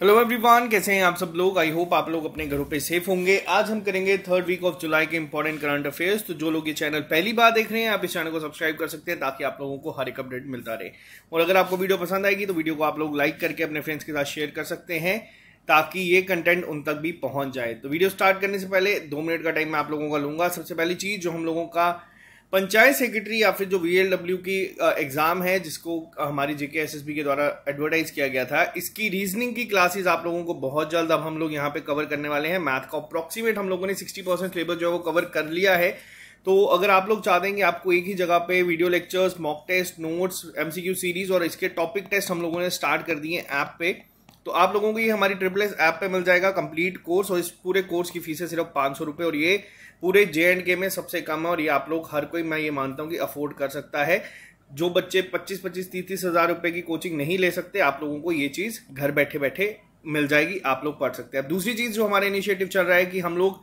Hello everyone कैसे हैं आप सब लोग आई होप आप लोग अपने घरों पे सेफ होंगे आज हम करेंगे थर्ड वीक ऑफ जुलाई के इंपॉर्टेंट करंट अफेयर्स तो जो लोग ये चैनल पहली बार देख रहे हैं आप इस चैनल को सब्सक्राइब कर सकते हैं ताकि आप लोगों को हर एक अपडेट मिलता रहे और अगर आपको वीडियो पसंद आएगी तो वीडियो को आप लोग लाइक करके अपने फ्रेंड्स के साथ शेयर कर सकते हैं ताकि ये कंटेंट उन तक भी पहुंच जाए तो वीडियो स्टार्ट करने से पहले दो मिनट का टाइम मैं आप लोगों का लूंगा सबसे पहली चीज़ जो हम लोगों का पंचायत सेक्रेटरी या फिर जो वी की एग्जाम है जिसको हमारी जेके एस के द्वारा एडवर्टाइज किया गया था इसकी रीजनिंग की क्लासेस आप लोगों को बहुत जल्द अब हम लोग यहाँ पे कवर करने वाले हैं मैथ का अप्रोक्सीमेट हम लोगों ने सिक्सटी परसेंट सिलेबस जो है वो कवर कर लिया है तो अगर आप लोग चाहते हैं कि आपको एक ही जगह पे video lectures mock test notes MCQ series और इसके टॉपिक टेस्ट हम लोगों ने स्टार्ट कर दिए ऐप पे तो आप लोगों को ये हमारी ट्रिपल एस ऐप पे मिल जाएगा कंप्लीट कोर्स और इस पूरे कोर्स की फीस है सिर्फ पाँच सौ रुपये और ये पूरे जे एंड के में सबसे कम है और ये आप लोग हर कोई मैं ये मानता हूँ कि अफोर्ड कर सकता है जो बच्चे 25-25 तीस तीस हज़ार रुपये की कोचिंग नहीं ले सकते आप लोगों को ये चीज़ घर बैठे बैठे मिल जाएगी आप लोग पढ़ सकते हैं अब दूसरी चीज़ जो हमारा इनिशिएटिव चल रहा है कि हम लोग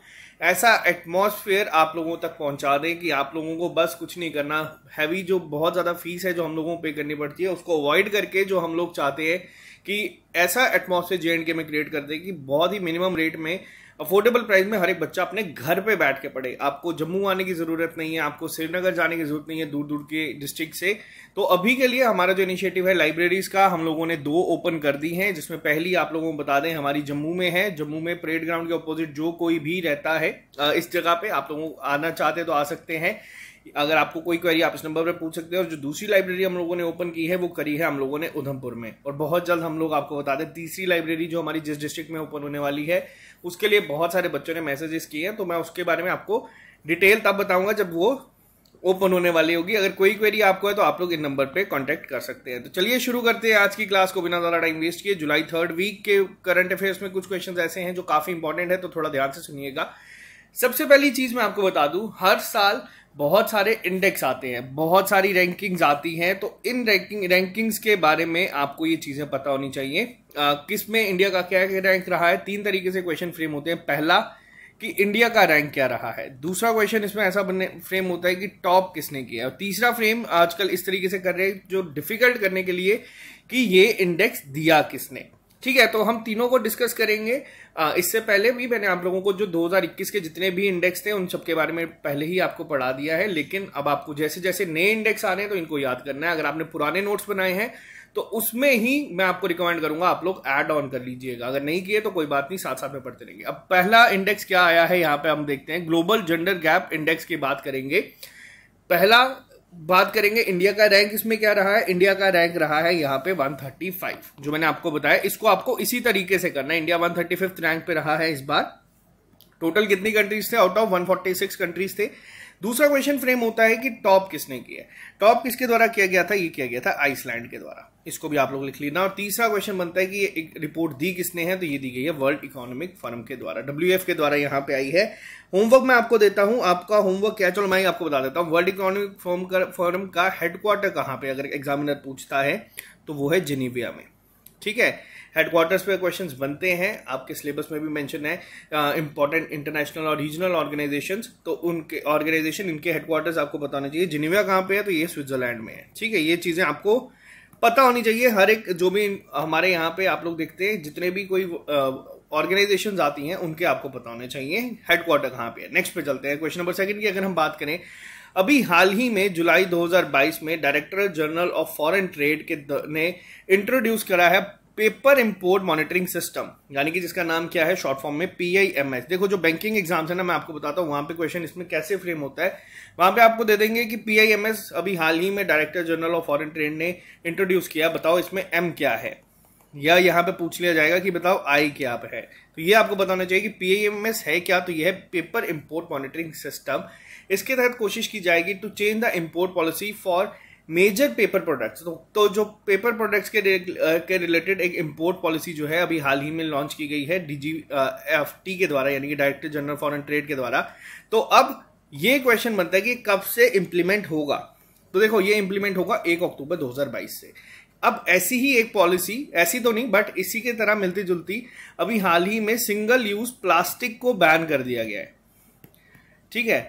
ऐसा एटमॉस्फेयर आप लोगों तक पहुंचा दें कि आप लोगों को बस कुछ नहीं करना हैवी जो बहुत ज़्यादा फीस है जो हम लोगों को पे करनी पड़ती है उसको अवॉइड करके जो हम लोग चाहते हैं कि ऐसा एटमॉस्फेयर जे एंड के में क्रिएट कर दें कि बहुत ही मिनिमम रेट में अफोर्डेबल प्राइस में हर एक बच्चा अपने घर पे बैठ के पढ़े आपको जम्मू आने की ज़रूरत नहीं है आपको श्रीनगर जाने की ज़रूरत नहीं है दूर दूर के डिस्ट्रिक्ट से तो अभी के लिए हमारा जो इनिशिएटिव है लाइब्रेरीज़ का हम लोगों ने दो ओपन कर दी हैं जिसमें पहली आप लोगों को बता दें हमारी जम्मू में है जम्मू में परेड ग्राउंड के अपोजिट जो कोई भी रहता है इस जगह पे आप लोगों आना चाहते तो आ सकते हैं अगर आपको कोई क्वेरी आप इस नंबर पर पूछ सकते हैं और जो दूसरी लाइब्रेरी हम लोगों ने ओपन की है वो करी है हम लोगों ने उधमपुर में और बहुत जल्द हम लोग आपको बता दें तीसरी लाइब्रेरी जो हमारी जिस डिस्ट्रिक्ट में ओपन होने वाली है उसके लिए बहुत सारे बच्चों ने मैसेजेस किए हैं तो मैं उसके बारे में आपको डिटेल तब बताऊंगा जब वो ओपन होने वाली होगी अगर कोई क्वेरी आपको है तो आप लोग इन नंबर पे कांटेक्ट कर सकते हैं तो चलिए शुरू करते हैं आज की क्लास को बिना ज़्यादा टाइम वेस्ट किए जुलाई थर्ड वीक के करंट अफेयर्स में कुछ क्वेश्चन ऐसे हैं जो काफ़ी इंपॉर्टेंट है तो थोड़ा ध्यान से सुनिएगा सबसे पहली चीज़ मैं आपको बता दूँ हर साल बहुत सारे इंडेक्स आते हैं बहुत सारी रैंकिंग्स आती हैं तो इन रैंकिंग रैंकिंग्स के बारे में आपको ये चीज़ें पता होनी चाहिए किस में इंडिया का क्या रैंक रहा है तीन तरीके से क्वेश्चन फ्रेम होते हैं पहला कि इंडिया का रैंक क्या रहा है दूसरा क्वेश्चन इसमें ऐसा बनने फ्रेम होता है कि टॉप किसने किया और तीसरा फ्रेम आजकल इस तरीके से कर रहे हैं जो डिफिकल्ट करने के लिए कि ये इंडेक्स दिया किसने ठीक है तो हम तीनों को डिस्कस करेंगे इससे पहले भी मैंने आप लोगों को जो 2021 के जितने भी इंडेक्स थे उन सब के बारे में पहले ही आपको पढ़ा दिया है लेकिन अब आपको जैसे जैसे नए इंडेक्स आ रहे हैं तो इनको याद करना है अगर आपने पुराने नोट्स बनाए हैं तो उसमें ही मैं आपको रिकमेंड करूंगा आप लोग ऐड ऑन कर लीजिएगा अगर नहीं किए तो कोई बात नहीं साथ साथ में पढ़ते रहेंगे अब पहला इंडेक्स क्या आया है यहाँ पे हम देखते हैं ग्लोबल जेंडर गैप इंडेक्स की बात करेंगे पहला बात करेंगे इंडिया का रैंक इसमें क्या रहा है इंडिया का रैंक रहा है यहाँ पे 135 जो मैंने आपको बताया इसको आपको इसी तरीके से करना है इंडिया 135 रैंक पे रहा है इस बार टोटल कितनी कंट्रीज थे आउट ऑफ 146 कंट्रीज थे दूसरा क्वेश्चन फ्रेम होता है कि टॉप किसने किया टॉप किसके द्वारा किया गया था ये किया गया था आइसलैंड के द्वारा इसको भी आप लोग लिख लेना और तीसरा क्वेश्चन बनता है कि ये रिपोर्ट दी किसने है तो ये दी गई है वर्ल्ड इकोनॉमिक फॉरम के द्वारा डब्ल्यू के द्वारा यहाँ पे आई है होमवर्क मैं आपको देता हूँ आपका होमवर्क क्या चलो मैं आपको बता देता हूँ वर्ल्ड इकोनॉमिक फॉरम का फॉरम का हेडक्वार्टर कहाँ पे अगर एग्जामिनर पूछता है तो वो है जिनीविया में ठीक है हेडक्वार्टर्स पे क्वेश्चन बनते हैं आपके सिलेबस में भी मैंशन है इंपॉर्टेंट इंटरनेशनल और रीजनल ऑर्गेनाइजेशन तो उनके ऑर्गेनाइजेशन इनके हेडक्वार्टर्स आपको बताना चाहिए जिनेवा कहाँ पे है तो ये स्विट्जरलैंड में है ठीक है ये चीज़ें आपको पता होनी चाहिए हर एक जो भी हमारे यहाँ पे आप लोग देखते हैं जितने भी कोई ऑर्गेनाइजेशन आती हैं उनके आपको पता होने चाहिए हेडक्वार्टर कहाँ पे है नेक्स्ट पे चलते हैं क्वेश्चन नंबर सेकंड की अगर हम बात करें अभी हाल ही में जुलाई 2022 में Director General of Foreign Trade के ने इंट्रोड्यूस करा है पेपर इंपोर्ट मॉनिटरिंग सिस्टम यानी कि जिसका नाम क्या है शॉर्ट फॉर्म में पी आई एम एस देखो जो बैंकिंग एग्जाम्स है ना मैं आपको बताता हूँ वहाँ पे क्वेश्चन इसमें कैसे फ्रेम होता है वहाँ पे आपको दे देंगे कि पी आई एम एस अभी हाल ही में Director General of Foreign Trade ने इंट्रोड्यूस किया बताओ इसमें एम क्या है या यहाँ पे पूछ लिया जाएगा कि बताओ आई क्या है तो ये आपको बताना चाहिए कि पी आई एम एस है क्या तो यह है पेपर इम्पोर्ट मॉनिटरिंग सिस्टम इसके तहत कोशिश की जाएगी to change the import policy for major paper products तो, तो जो पेपर प्रोडक्ट्स के uh, के रिलेटेड एक इम्पोर्ट पॉलिसी जो है अभी हाल ही में लॉन्च की गई है डीजी एफ टी के द्वारा यानी कि डायरेक्टर जनरल फॉरेन ट्रेड के द्वारा तो अब ये क्वेश्चन बनता है कि कब से इम्प्लीमेंट होगा तो देखो ये इम्प्लीमेंट होगा एक अक्टूबर 2022 से अब ऐसी ही एक पॉलिसी ऐसी तो नहीं बट इसी के तरह मिलती जुलती अभी हाल ही में सिंगल यूज प्लास्टिक को बैन कर दिया गया है ठीक है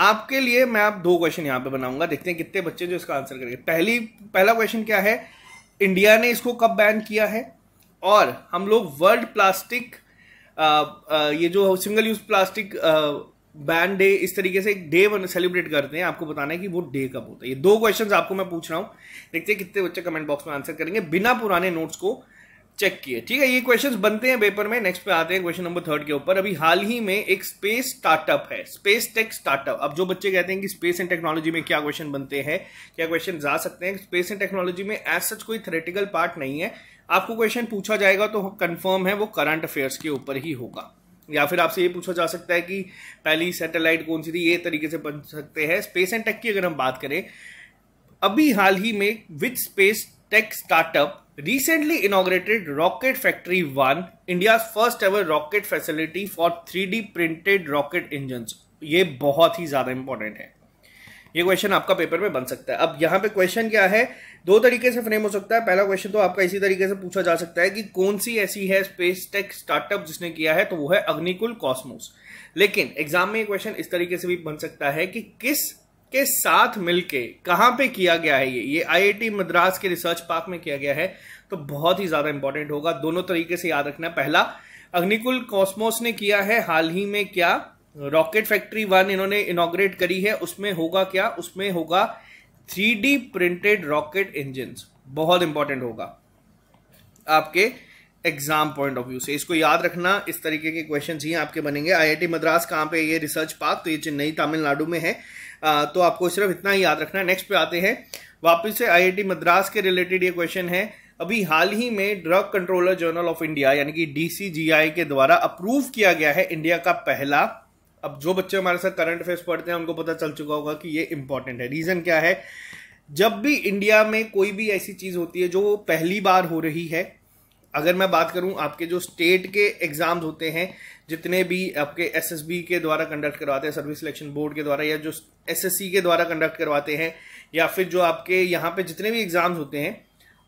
आपके लिए मैं आप दो क्वेश्चन यहां पे बनाऊंगा देखते हैं कितने बच्चे जो इसका आंसर करेंगे पहली पहला क्वेश्चन क्या है इंडिया ने इसको कब बैन किया है और हम लोग वर्ल्ड प्लास्टिक आ, आ, ये जो single use plastic ban day इस तरीके से एक डे सेलिब्रेट करते हैं आपको बताना है कि वो डे कब होता है ये दो क्वेश्चंस आपको मैं पूछ रहा हूं देखते हैं कितने बच्चे कमेंट बॉक्स में आंसर करेंगे बिना पुराने नोट्स को चेक किए ठीक है ये क्वेश्चंस बनते हैं पेपर में नेक्स्ट पे आते हैं क्वेश्चन नंबर थर्ड के ऊपर अभी हाल ही में एक स्पेस स्टार्टअप है स्पेस टेक स्टार्टअप अब जो बच्चे कहते हैं कि स्पेस एंड टेक्नोलॉजी में क्या क्वेश्चन बनते हैं क्या क्वेश्चन आ सकते हैं स्पेस एंड टेक्नोलॉजी में एज सच कोई थ्रेटिकल पार्ट नहीं है आपको क्वेश्चन पूछा जाएगा तो कन्फर्म है वो करंट अफेयर्स के ऊपर ही होगा या फिर आपसे ये पूछा जा सकता है कि पहली सैटेलाइट कौन सी थी ये तरीके से बन सकते हैं स्पेस एंड टेक की अगर हम बात करें अभी हाल ही में with space tech startup recently inaugurated rocket factory one India first ever rocket facility for 3D printed rocket engine ये बहुत ही ज़्यादा इंपॉर्टेंट है ये क्वेश्चन आपका पेपर में बन सकता है अब यहाँ पे क्वेश्चन क्या है दो तरीके से फ्रेम हो सकता है पहला क्वेश्चन तो आपका इसी तरीके से पूछा जा सकता है कि कौन सी ऐसी है स्पेस टेक स्टार्टअप जिसने किया है तो वो है अग्निकुल कॉस्मोस लेकिन एग्जाम में ये क्वेश्चन इस तरीके से भी बन सकता है कि किस के साथ मिलके कहाँ पे किया गया है ये ये आईआईटी मद्रास के रिसर्च पार्क में किया गया है तो बहुत ही ज्यादा इंपॉर्टेंट होगा दोनों तरीके से याद रखना पहला अग्निकुल कॉस्मोस ने किया है हाल ही में क्या रॉकेट फैक्ट्री वन इन्होंने इनोग्रेट करी है उसमें होगा क्या उसमें होगा थ्री प्रिंटेड रॉकेट इंजिन बहुत इंपॉर्टेंट होगा आपके एग्जाम पॉइंट ऑफ व्यू से इसको याद रखना इस तरीके के क्वेश्चन ही आपके बनेंगे आईआईटी मद्रास कहाँ पे ये रिसर्च पार्क तो ये चेन्नई तमिलनाडु में है तो आपको सिर्फ इतना ही याद रखना है नेक्स्ट पे आते हैं वापस से आईआईटी मद्रास के रिलेटेड ये क्वेश्चन है अभी हाल ही में Drug Controller General of India यानी कि डीसीजीआई के द्वारा अप्रूव किया गया है इंडिया का पहला अब जो बच्चे हमारे साथ करंट अफेयर्स पढ़ते हैं उनको पता चल चुका होगा कि ये इंपॉर्टेंट है रीजन क्या है जब भी इंडिया में कोई भी ऐसी चीज होती है जो पहली बार हो रही है अगर मैं बात करूं आपके जो स्टेट के एग्जाम्स होते हैं जितने भी आपके एसएसबी के द्वारा कंडक्ट करवाते हैं सर्विस सिलेक्शन बोर्ड के द्वारा या जो एसएससी के द्वारा कंडक्ट करवाते हैं या फिर जो आपके यहाँ पे जितने भी एग्जाम्स होते हैं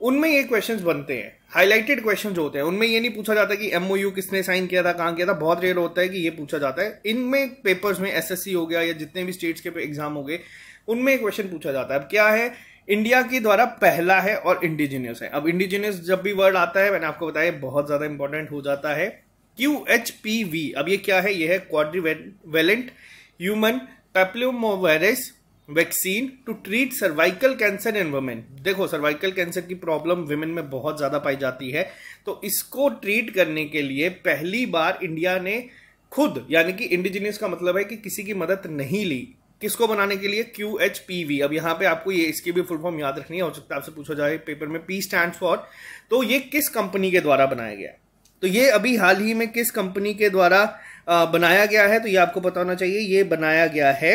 उनमें ये क्वेश्चंस बनते हैं हाईलाइटेड क्वेश्चन होते हैं उनमें ये नहीं पूछा जाता कि एम किसने साइन किया था कहाँ किया था बहुत रेयर होता है कि ये पूछा जाता है इनमें पेपर्स में एस हो गया या जितने भी स्टेट्स के एग्जाम हो गए उनमें क्वेश्चन पूछा जाता है अब क्या है इंडिया के द्वारा पहला है और इंडिजीनियस है अब इंडिजीनियस जब भी वर्ड आता है मैंने आपको बताया बहुत ज़्यादा इंपॉर्टेंट हो जाता है क्यू एच पी वी अब ये क्या है ये है valent human papillomavirus vaccine to treat cervical cancer in women देखो सर्वाइकल कैंसर की प्रॉब्लम वुमेन में बहुत ज़्यादा पाई जाती है तो इसको ट्रीट करने के लिए पहली बार इंडिया ने खुद यानी कि इंडिजिनियस का मतलब है कि किसी की मदद नहीं ली किसको बनाने के लिए क्यू एच पी वी अब यहाँ पे आपको ये इसकी भी फुल फॉर्म याद रखनी है हो सकता है आपसे पूछा जाए पेपर में पी स्टैंड फॉर तो ये किस कंपनी के द्वारा बनाया गया है तो ये अभी हाल ही में किस कंपनी के द्वारा बनाया गया है तो ये आपको पता होना चाहिए ये बनाया गया है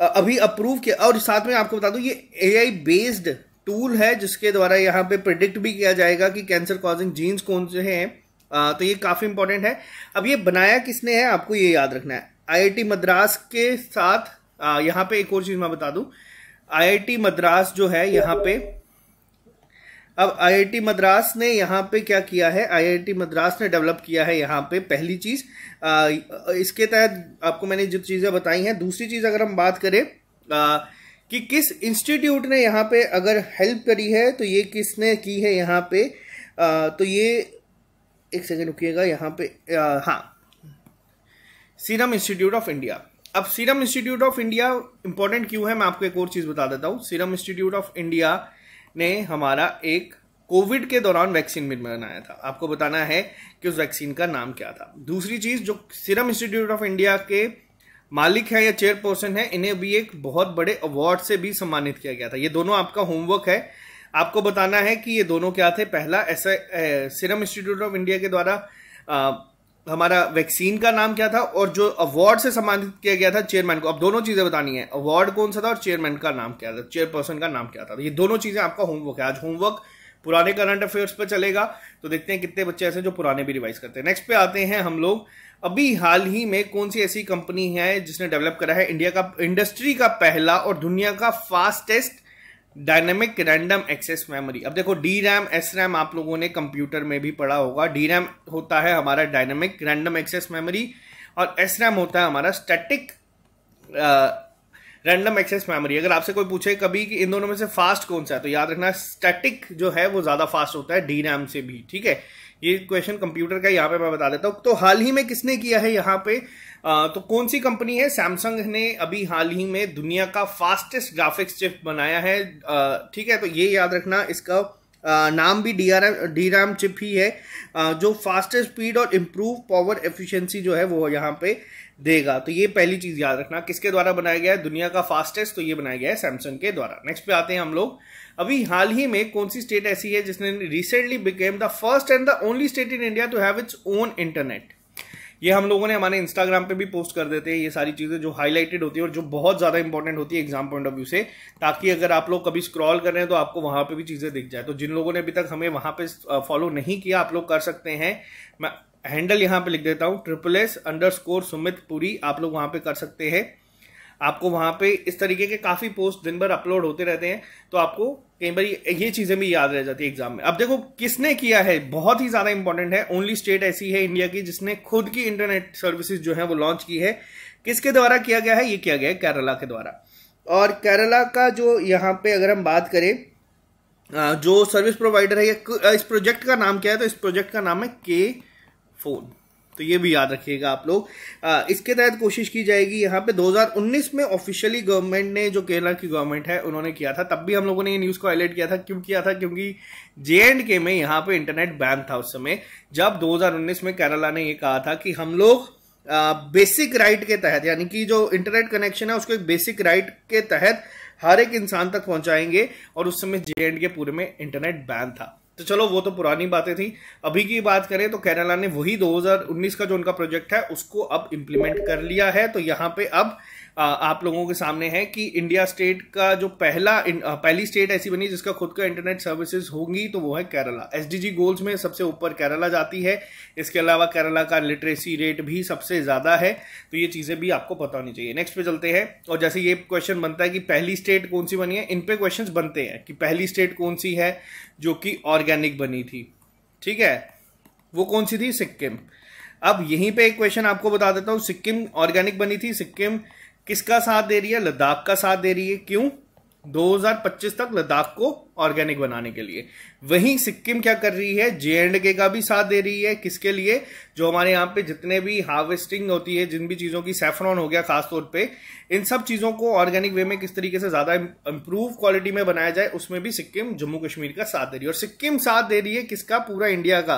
अभी अप्रूव किया और साथ में आपको बता दूं ये एआई बेस्ड टूल है जिसके द्वारा यहाँ पे प्रिडिक्ट भी किया जाएगा कि कैंसर कॉजिंग जीन्स कौन से हैं तो ये काफ़ी इंपॉर्टेंट है अब ये बनाया किसने है आपको ये याद रखना है आईआईटी मद्रास के साथ यहाँ पे एक और चीज़ मैं बता दूं आईआईटी मद्रास जो है यहाँ पे अब आईआईटी मद्रास ने यहाँ पे क्या किया है आईआईटी मद्रास ने डेवलप किया है यहाँ पे पहली चीज़ इसके तहत आपको मैंने जो चीज़ें बताई हैं दूसरी चीज़ अगर हम बात करें आ, कि किस इंस्टीट्यूट ने यहाँ पे अगर हेल्प करी है तो ये किसने की है यहाँ पे आ, तो ये एक सेकेंड रुकीगा यहाँ पे आ, हाँ सीरम इंस्टीट्यूट ऑफ इंडिया अब Serum Institute of India important क्यों है मैं आपको एक और चीज़ बता देता हूँ सीरम इंस्टीट्यूट ऑफ इंडिया ने हमारा एक कोविड के दौरान वैक्सीन भी बनाया था आपको बताना है कि उस वैक्सीन का नाम क्या था दूसरी चीज जो सीरम इंस्टीट्यूट ऑफ इंडिया के मालिक है या चेयरपर्सन है इन्हें भी एक बहुत बड़े अवार्ड से भी सम्मानित किया गया था ये दोनों आपका होमवर्क है आपको बताना है कि ये दोनों क्या थे पहला ऐसा सीरम इंस्टीट्यूट ऑफ इंडिया के द्वारा हमारा वैक्सीन का नाम क्या था और जो अवार्ड से सम्मानित किया गया था चेयरमैन को अब दोनों चीजें बतानी है अवार्ड कौन सा था और चेयरमैन का नाम क्या था चेयरपर्सन का नाम क्या था तो ये दोनों चीजें आपका होमवर्क है आज होमवर्क पुराने करंट अफेयर्स पर चलेगा तो देखते हैं कितने बच्चे ऐसे जो पुराने भी रिवाइज करते हैं नेक्स्ट पे आते हैं हम लोग अभी हाल ही में कौन सी ऐसी कंपनी है जिसने डेवलप करा है इंडिया का इंडस्ट्री का पहला और दुनिया का fastest dynamic random access memory अब देखो डी रैम एस रैम आप लोगों ने कंप्यूटर में भी पढ़ा होगा डी रैम होता है हमारा डायनेमिक रैंडम एक्सेस मेमोरी और एस रैम होता है हमारा स्टैटिक रैंडम एक्सेस मेमोरी अगर आपसे कोई पूछे कभी कि इन दोनों में से फास्ट कौन सा है तो याद रखना स्टैटिक जो है वो ज़्यादा फास्ट होता है डी रैम से भी ठीक है ये क्वेश्चन कंप्यूटर का यहाँ पे मैं बता देता हूँ तो हाल ही में किसने किया है यहाँ पे तो कौन सी कंपनी है सैमसंग ने अभी हाल ही में दुनिया का फास्टेस्ट ग्राफिक्स चिप बनाया है ठीक है तो ये याद रखना इसका नाम भी D R D RAM chip ही है जो फास्टेस्ट स्पीड और इम्प्रूव पावर एफिशिएंसी जो है वो यहाँ पे देगा तो ये पहली चीज़ याद रखना किसके द्वारा बनाया गया है दुनिया का फास्टेस्ट तो ये बनाया गया है सैमसंग के द्वारा नेक्स्ट पे आते हैं हम लोग अभी हाल ही में कौन सी स्टेट ऐसी है जिसने recently became the first and the only state in India to have its own internet ये हम लोगों ने हमारे इंस्टाग्राम पे भी पोस्ट कर देते हैं ये सारी चीज़ें जो हाईलाइटेड होती है और जो बहुत ज़्यादा इंपॉर्टेंट होती है एग्जाम पॉइंट ऑफ व्यू से ताकि अगर आप लोग कभी स्क्रॉल कर रहे हैं तो आपको वहाँ पर भी चीज़ें दिख जाए तो जिन लोगों ने अभी तक हमें वहाँ पर फॉलो नहीं किया आप लोग कर सकते हैं मैं हैंडल यहाँ पर लिख देता हूँ triple S underscore Sumit Puri आप लोग वहाँ पर कर सकते हैं आपको वहाँ पे इस तरीके के काफ़ी पोस्ट दिन भर अपलोड होते रहते हैं तो आपको कई बार ये चीज़ें भी याद रह जाती है एग्जाम में अब देखो किसने किया है बहुत ही ज़्यादा इंपॉर्टेंट है ओनली स्टेट ऐसी है इंडिया की जिसने खुद की इंटरनेट सर्विसेज जो है वो लॉन्च की है किसके द्वारा किया गया है ये किया गया है केरला के द्वारा और केरला का जो यहाँ पे अगर हम बात करें जो सर्विस प्रोवाइडर है इस प्रोजेक्ट का नाम क्या है तो इस प्रोजेक्ट का नाम है के फोन तो ये भी याद रखिएगा आप लोग इसके तहत कोशिश की जाएगी यहाँ पे 2019 में ऑफिशियली गवर्नमेंट ने जो केरला की गवर्नमेंट है उन्होंने किया था तब भी हम लोगों ने ये न्यूज़ को हाईलाइट किया था क्यों किया था क्योंकि जे एंड के में यहाँ पे इंटरनेट बैन था उस समय जब 2019 में केरला ने ये कहा था कि हम लोग बेसिक राइट के तहत यानी कि जो इंटरनेट कनेक्शन है उसको एक बेसिक राइट के तहत हर एक इंसान तक पहुंचाएंगे और उस समय जे एंड के पूरे में इंटरनेट बैन था तो चलो वो तो पुरानी बातें थी अभी की बात करें तो केरला ने वही 2019 का जो उनका प्रोजेक्ट है उसको अब इम्प्लीमेंट कर लिया है तो यहाँ पे अब आप लोगों के सामने है कि इंडिया स्टेट का जो पहला पहली स्टेट ऐसी बनी जिसका खुद का इंटरनेट सर्विसेज होंगी तो वो है केरला एसडीजी गोल्स में सबसे ऊपर केरला जाती है इसके अलावा केरला का लिटरेसी रेट भी सबसे ज़्यादा है तो ये चीज़ें भी आपको पता होनी चाहिए नेक्स्ट पे चलते हैं और जैसे ये क्वेश्चन बनता है कि पहली स्टेट कौन सी बनी है इन पर क्वेश्चन बनते हैं कि पहली स्टेट कौन सी है जो कि और ऑर्गेनिक बनी थी ठीक है वो कौन सी थी सिक्किम अब यहीं पे एक क्वेश्चन आपको बता देता हूं सिक्किम ऑर्गेनिक बनी थी सिक्किम किसका साथ दे रही है लद्दाख का साथ दे रही है क्यों 2025 तक लद्दाख को ऑर्गेनिक बनाने के लिए वहीं सिक्किम क्या कर रही है जे एंड के का भी साथ दे रही है किसके लिए जो हमारे यहाँ पे जितने भी हार्वेस्टिंग होती है जिन भी चीज़ों की सेफ्रॉन हो गया खासतौर पे इन सब चीज़ों को ऑर्गेनिक वे में किस तरीके से ज़्यादा इम्प्रूव क्वालिटी में बनाया जाए उसमें भी सिक्किम जम्मू कश्मीर का साथ दे रही है और सिक्किम साथ दे रही है किसका पूरा इंडिया का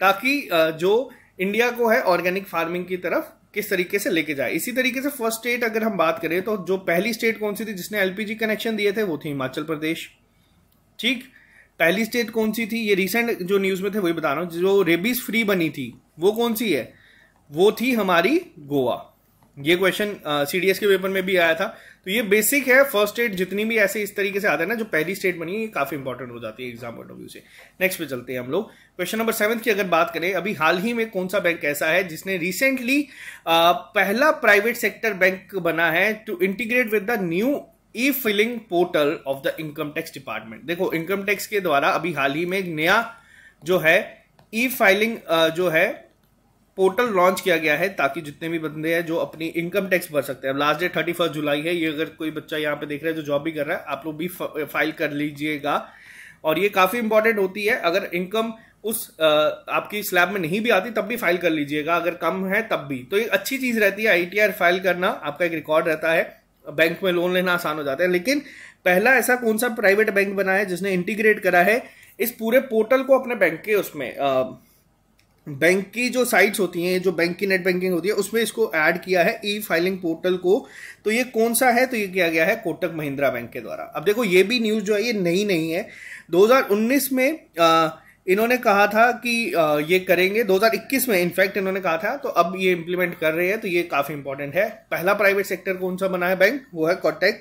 ताकि जो इंडिया को है ऑर्गेनिक फार्मिंग की तरफ किस तरीके से लेके जाए इसी तरीके से फर्स्ट स्टेट अगर हम बात करें तो जो पहली स्टेट कौन सी थी जिसने एलपीजी कनेक्शन दिए थे वो थी हिमाचल प्रदेश ठीक पहली स्टेट कौन सी थी ये रिसेंट जो न्यूज़ में थे वही बता रहा हूँ जो रेबीज फ्री बनी थी वो कौन सी है वो थी हमारी गोवा ये क्वेश्चन सी डी एस के पेपर में भी आया था तो ये बेसिक है फर्स्ट स्टेट जितनी भी ऐसे इस तरीके से आता है ना जो पहली स्टेट बनी है ये काफी इंपॉर्टेंट हो जाती है एग्जाम पॉइंट ऑफ व्यू से नेक्स्ट पे चलते हैं हम लोग क्वेश्चन नंबर सेवन की अगर बात करें अभी हाल ही में कौन सा बैंक ऐसा है जिसने रिसेंटली पहला प्राइवेट सेक्टर बैंक बना है to integrate with the new e filing portal of the income tax department देखो इनकम टैक्स के द्वारा अभी हाल ही में एक नया जो है ई फाइलिंग जो है पोर्टल लॉन्च किया गया है ताकि जितने भी बंदे हैं जो अपनी इनकम टैक्स भर सकते हैं last date thirty first July है ये अगर कोई बच्चा यहाँ पे देख रहा है जो जॉब भी कर रहा है आप लोग भी फाइल कर लीजिएगा और ये काफ़ी इंपॉर्टेंट होती है अगर इनकम उस आपकी स्लैब में नहीं भी आती तब भी फाइल कर लीजिएगा अगर कम है तब भी तो ये अच्छी चीज़ रहती है आई फाइल करना आपका एक रिकॉर्ड रहता है बैंक में लोन लेना आसान हो जाता है लेकिन पहला ऐसा कौन सा प्राइवेट बैंक बना है जिसने इंटीग्रेट करा है इस पूरे पोर्टल को अपने बैंक के उसमें बैंक की जो साइट्स होती हैं जो बैंक की नेट बैंकिंग होती है उसमें इसको ऐड किया है ई फाइलिंग पोर्टल को तो ये कौन सा है तो ये किया गया है कोटक महिंद्रा बैंक के द्वारा अब देखो ये भी न्यूज़ जो है ये नई नहीं है 2019 में आ, इन्होंने कहा था कि आ, ये करेंगे 2021 में इनफैक्ट इन्होंने कहा था तो अब ये इम्प्लीमेंट कर रहे हैं तो ये काफ़ी इंपॉर्टेंट है पहला प्राइवेट सेक्टर कौन सा बना है बैंक वो है कोटक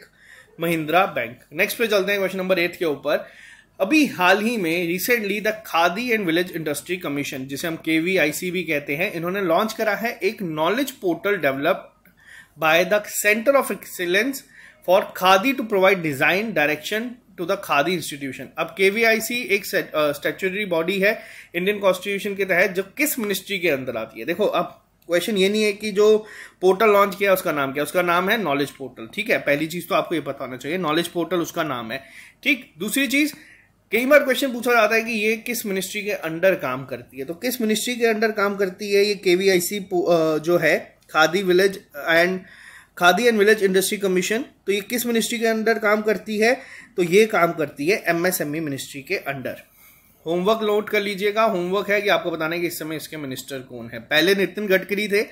महिंद्रा बैंक नेक्स्ट पे चलते हैं क्वेश्चन नंबर एट के ऊपर अभी हाल ही में recently the Khadi and village industry commission जिसे हम के वी कहते हैं इन्होंने लॉन्च करा है एक knowledge portal develop by the centre of excellence for Khadi to provide design direction to the Khadi institution अब के एक स्टेचुटरी बॉडी है इंडियन कॉन्स्टिट्यूशन के तहत जो किस मिनिस्ट्री के अंदर आती है देखो अब क्वेश्चन ये नहीं है कि जो पोर्टल लॉन्च किया उसका नाम क्या उसका नाम है नॉलेज पोर्टल ठीक है पहली चीज तो आपको ये पता होना चाहिए नॉलेज पोर्टल उसका नाम है ठीक दूसरी चीज़ कई बार क्वेश्चन पूछा जाता है कि ये किस मिनिस्ट्री के अंडर काम करती है तो किस मिनिस्ट्री के अंडर काम करती है ये के जो है Khadi village and Khadi and village industry commission तो ये किस मिनिस्ट्री के अंडर काम करती है तो ये काम करती है एमएसएमई मिनिस्ट्री e के अंडर होमवर्क नोट कर लीजिएगा होमवर्क है कि आपको बताना है कि इस समय इसके मिनिस्टर कौन है पहले नितिन गडकरी थे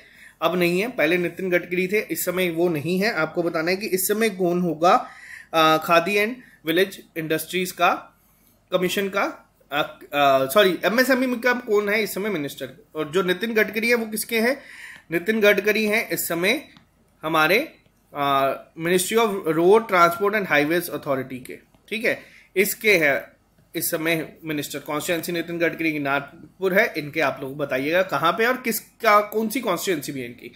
अब नहीं है पहले नितिन गडकरी थे इस समय वो नहीं है आपको बताना है कि इस समय कौन होगा खादी एंड विलेज इंडस्ट्रीज का कमीशन का सॉरी एमएसएमई का कौन है इस समय मिनिस्टर और जो नितिन गडकरी है वो किसके हैं नितिन गडकरी हैं इस समय हमारे ministry of road transport and highways authority के ठीक है इसके है इस समय मिनिस्टर कॉन्स्टिट्यूंसी नितिन गडकरी की नागपुर है इनके आप लोग बताइएगा कहाँ पे और किसका कौन सी कॉन्स्टिट्यूंसी भी है इनकी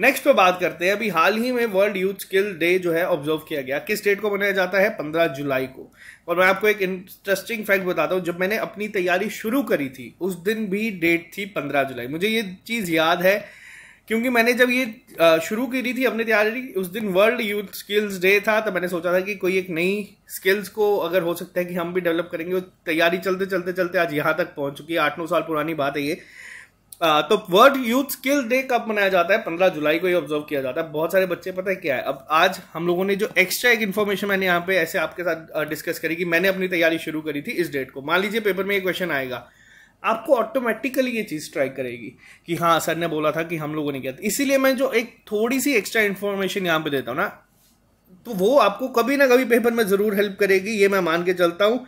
नेक्स्ट पे बात करते हैं अभी हाल ही में वर्ल्ड यूथ स्किल डे जो है ऑब्जर्व किया गया किस डेट को मनाया जाता है पंद्रह जुलाई को और मैं आपको एक इंटरेस्टिंग फैक्ट बताता हूँ जब मैंने अपनी तैयारी शुरू करी थी उस दिन भी डेट थी पंद्रह जुलाई मुझे ये चीज़ याद है क्योंकि मैंने जब ये शुरू करी थी अपनी तैयारी उस दिन वर्ल्ड यूथ स्किल्स डे था तो मैंने सोचा था कि कोई एक नई स्किल्स को अगर हो सकता है कि हम भी डेवलप करेंगे तैयारी चलते चलते चलते आज यहाँ तक पहुँच चुकी है आठ नौ साल पुरानी बात है ये तो वर्ल्ड यूथ स्किल डे कब मनाया जाता है पंद्रह जुलाई को ही ऑब्जर्व किया जाता है बहुत सारे बच्चे पता है क्या है अब आज हम लोगों ने जो एक्स्ट्रा एक इन्फॉर्मेशन मैंने यहाँ पे ऐसे आपके साथ डिस्कस करी कि मैंने अपनी तैयारी शुरू करी थी इस डेट को मान लीजिए पेपर में ये क्वेश्चन आएगा आपको ऑटोमेटिकली ये चीज़ स्ट्राइक करेगी कि हाँ सर ने बोला था कि हम लोगों ने किया था इसीलिए मैं जो एक थोड़ी सी एक्स्ट्रा इन्फॉर्मेशन यहाँ पे देता हूँ ना तो वो आपको कभी ना कभी पेपर में ज़रूर हेल्प करेगी ये मैं मान के चलता हूँ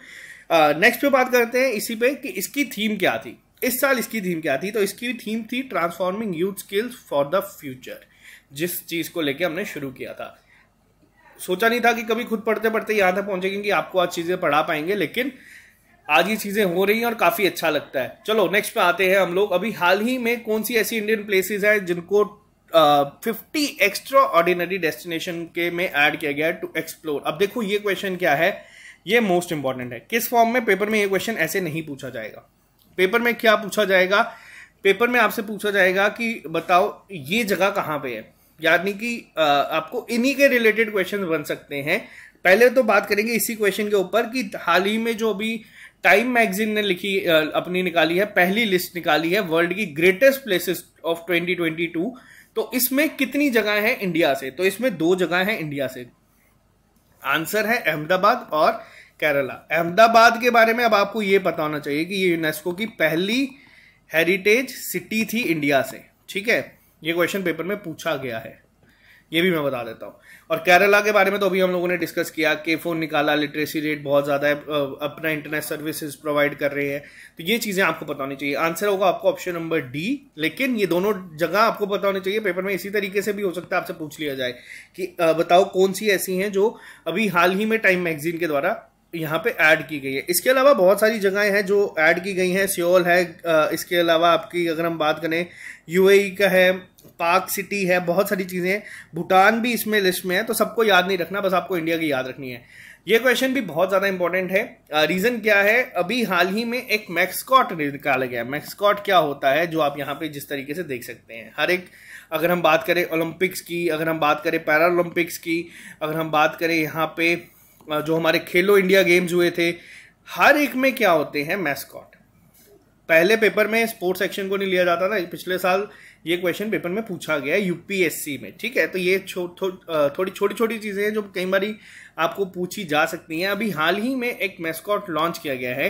नेक्स्ट पे बात करते हैं इसी पे कि इसकी थीम क्या थी इस साल इसकी थीम क्या थी तो इसकी थीम थी transforming youth skills for the future जिस चीज़ को लेके हमने शुरू किया था सोचा नहीं था कि कभी खुद पढ़ते पढ़ते यहां तक पहुंचेगी कि आपको आज चीज़ें पढ़ा पाएंगे लेकिन आज ये चीज़ें हो रही हैं और काफ़ी अच्छा लगता है चलो नेक्स्ट पे आते हैं हम लोग अभी हाल ही में कौन सी ऐसी इंडियन प्लेसेस हैं जिनको फिफ्टी एक्स्ट्रा ऑर्डिनरी डेस्टिनेशन के में ऐड किया गया है टू एक्सप्लोर अब देखो ये क्वेश्चन क्या है ये मोस्ट इंपॉर्टेंट है किस फॉर्म में पेपर में ये क्वेश्चन ऐसे नहीं पूछा जाएगा पेपर में क्या पूछा जाएगा पेपर में आपसे पूछा जाएगा कि बताओ ये जगह कहाँ पे है यानी कि आपको इन्हीं के रिलेटेड क्वेश्चन बन सकते हैं पहले तो बात करेंगे इसी क्वेश्चन के ऊपर कि हाल ही में जो अभी टाइम मैगजीन ने लिखी अपनी निकाली है पहली लिस्ट निकाली है वर्ल्ड की ग्रेटेस्ट प्लेसेस ऑफ 2022 तो इसमें कितनी जगह है इंडिया से तो इसमें दो जगह है इंडिया से आंसर है अहमदाबाद और केरला अहमदाबाद के बारे में अब आपको ये पता होना चाहिए कि ये यूनेस्को की पहली हेरिटेज सिटी थी इंडिया से ठीक है ये क्वेश्चन पेपर में पूछा गया है ये भी मैं बता देता हूँ और केरला के बारे में तो अभी हम लोगों ने डिस्कस किया के फोन निकाला लिटरेसी रेट बहुत ज़्यादा है अपना इंटरनेट सर्विसेज प्रोवाइड कर रहे हैं तो ये चीज़ें आपको पता होनी चाहिए आंसर होगा आपको ऑप्शन नंबर डी लेकिन ये दोनों जगह आपको पता होनी चाहिए पेपर में इसी तरीके से भी हो सकता है आपसे पूछ लिया जाए कि बताओ कौन सी ऐसी हैं जो अभी हाल ही में टाइम मैगजीन के द्वारा यहाँ पे ऐड की गई है इसके अलावा बहुत सारी जगहें हैं जो ऐड की गई हैं सियोल है इसके अलावा आपकी अगर हम बात करें यूएई का है पाक सिटी है बहुत सारी चीज़ें भूटान भी इसमें लिस्ट में है तो सबको याद नहीं रखना बस आपको इंडिया की याद रखनी है ये क्वेश्चन भी बहुत ज़्यादा इंपॉर्टेंट है रीज़न क्या है अभी हाल ही में एक मैक्सकॉट निकाला गया मैक्सकॉट क्या होता है जो आप यहाँ पे जिस तरीके से देख सकते हैं हर एक अगर हम बात करें ओलंपिक्स की अगर हम बात करें पैरा ओलंपिक्स की अगर हम बात करें यहाँ पे जो हमारे खेलो इंडिया गेम्स हुए थे हर एक में क्या होते हैं मैस्कॉट पहले पेपर में स्पोर्ट्स सेक्शन को नहीं लिया जाता था पिछले साल ये क्वेश्चन पेपर में पूछा गया है यूपीएससी में ठीक है तो ये छो, थो, थोड़ी छोटी छोटी चीज़ें हैं जो कई बार आपको पूछी जा सकती हैं अभी हाल ही में एक मैस्कॉट लॉन्च किया गया है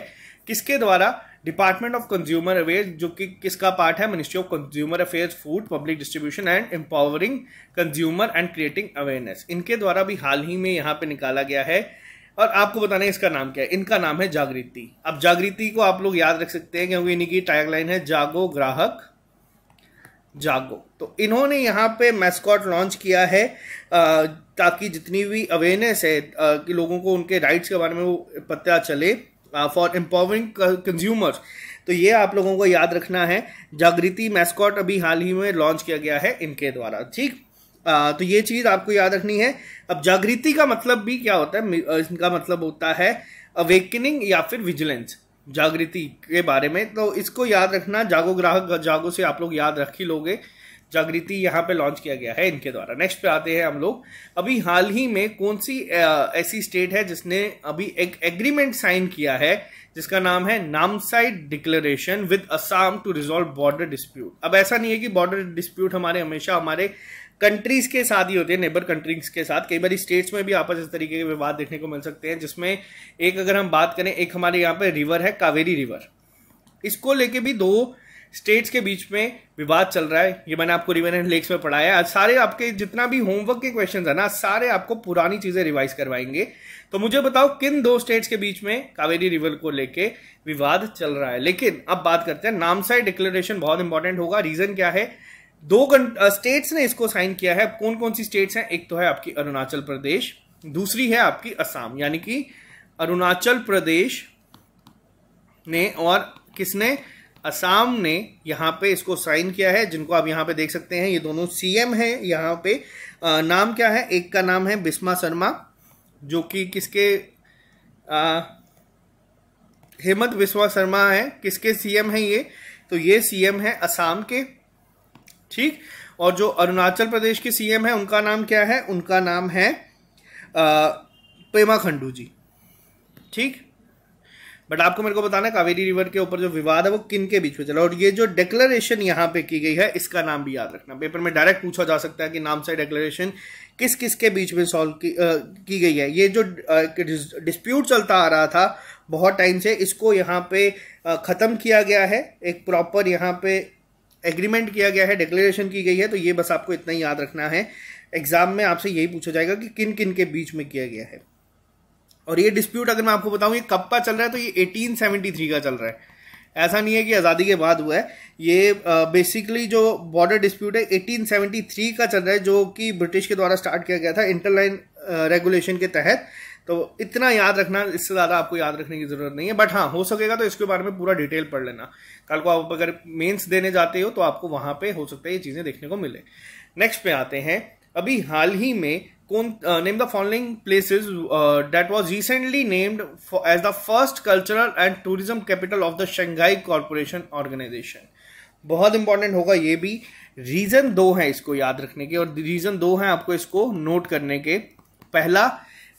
किसके द्वारा डिपार्टमेंट ऑफ कंज्यूमर अवेयर जो कि किसका पार्ट है ministry of consumer affairs food public distribution and empowering consumer and creating awareness इनके द्वारा भी हाल ही में यहाँ पे निकाला गया है और आपको बताना इसका नाम क्या है इनका नाम है जागृति अब जागृति को आप लोग याद रख सकते हैं क्योंकि इनकी टैगलाइन है जागो ग्राहक जागो तो इन्होंने यहाँ पे मैस्कॉट लॉन्च किया है ताकि जितनी भी अवेयरनेस है कि लोगों को उनके राइट्स के बारे में वो पता चले फॉर एम्पावरिंग कंज्यूमर्स तो ये आप लोगों को याद रखना है जागृति मैस्कॉट अभी हाल ही में लॉन्च किया गया है इनके द्वारा ठीक आ, uh, तो ये चीज़ आपको याद रखनी है अब जागृति का मतलब भी क्या होता है uh, इनका मतलब होता है अवेकनिंग या फिर विजिलेंस जागृति के बारे में तो इसको याद रखना जागो ग्राहक जागो से आप लोग याद रख ही लोगे जागृति यहाँ पे लॉन्च किया गया है इनके द्वारा नेक्स्ट पे आते हैं हम लोग अभी हाल ही में कौन सी ऐसी स्टेट है जिसने अभी एक एग्रीमेंट साइन किया है जिसका नाम है Namsai declaration with Assam to resolve border dispute अब ऐसा नहीं है कि बॉर्डर डिस्प्यूट हमारे हमेशा हमारे कंट्रीज के साथ ही होते हैं नेबर कंट्रीज के साथ कई बार स्टेट्स में भी आपस इस तरीके के विवाद देखने को मिल सकते हैं जिसमें एक अगर हम बात करें एक हमारे यहाँ पे रिवर है कावेरी रिवर इसको लेके भी दो स्टेट्स के बीच में विवाद चल रहा है ये मैंने आपको रिवन एंड लेक्स में पढ़ाया है सारे आपके जितना भी होमवर्क के क्वेश्चन है ना सारे आपको पुरानी चीज़ें रिवाइज करवाएंगे तो मुझे बताओ किन दो स्टेट्स के बीच में कावेरी रिवर को लेके विवाद चल रहा है लेकिन अब बात करते हैं नामसाई डिक्लेरेशन बहुत इंपॉर्टेंट होगा रीज़न क्या है दो स्टेट्स ने इसको साइन किया है कौन कौन सी स्टेट्स हैं एक तो है आपकी अरुणाचल प्रदेश दूसरी है आपकी असम यानी कि अरुणाचल प्रदेश ने और किसने असम ने यहाँ पे इसको साइन किया है जिनको आप यहाँ पे देख सकते हैं ये दोनों सीएम हैं यहाँ पे आ, नाम क्या है एक का नाम है बिस्मा शर्मा जो कि किसके हेमंत बिस्वा शर्मा है किसके सीएम हैं ये तो ये सीएम है असम के ठीक और जो अरुणाचल प्रदेश के सीएम है उनका नाम क्या है उनका नाम है आ, पेमा खंडू जी ठीक बट आपको मेरे को बताना कावेरी रिवर के ऊपर जो विवाद है वो किन के बीच में चला और ये जो डिक्लेरेशन यहाँ पे की गई है इसका नाम भी याद रखना पेपर में डायरेक्ट पूछा जा सकता है कि नाम से डेक्लरेशन किस किस के बीच में सॉल्व की, की गई है ये जो डिस्प्यूट चलता आ रहा था बहुत टाइम से इसको यहाँ पे ख़त्म किया गया है एक प्रॉपर यहाँ पे एग्रीमेंट किया गया है डिक्लेरेशन की गई है तो ये बस आपको इतना ही याद रखना है एग्जाम में आपसे यही पूछा जाएगा कि किन किन के बीच में किया गया है और ये डिस्प्यूट अगर मैं आपको बताऊँ ये कब का चल रहा है तो ये 1873 का चल रहा है ऐसा नहीं है कि आज़ादी के बाद हुआ है ये बेसिकली जो बॉर्डर डिस्प्यूट है 1873 का चल रहा है जो कि ब्रिटिश के द्वारा स्टार्ट किया गया था इंटरलाइन रेगुलेशन के तहत तो इतना याद रखना इससे ज़्यादा आपको याद रखने की ज़रूरत नहीं है बट हाँ हो सकेगा तो इसके बारे में पूरा डिटेल पढ़ लेना कल को आप अगर मेन्स देने जाते हो तो आपको वहाँ पर हो सकता है ये चीज़ें देखने को मिले नेक्स्ट पे आते हैं अभी हाल ही में कौन name the following places that was recently named as the first cultural and tourism capital of the Shanghai corporation organisation बहुत इंपॉर्टेंट होगा ये भी रीज़न दो है इसको याद रखने के और रीज़न दो हैं आपको इसको नोट करने के पहला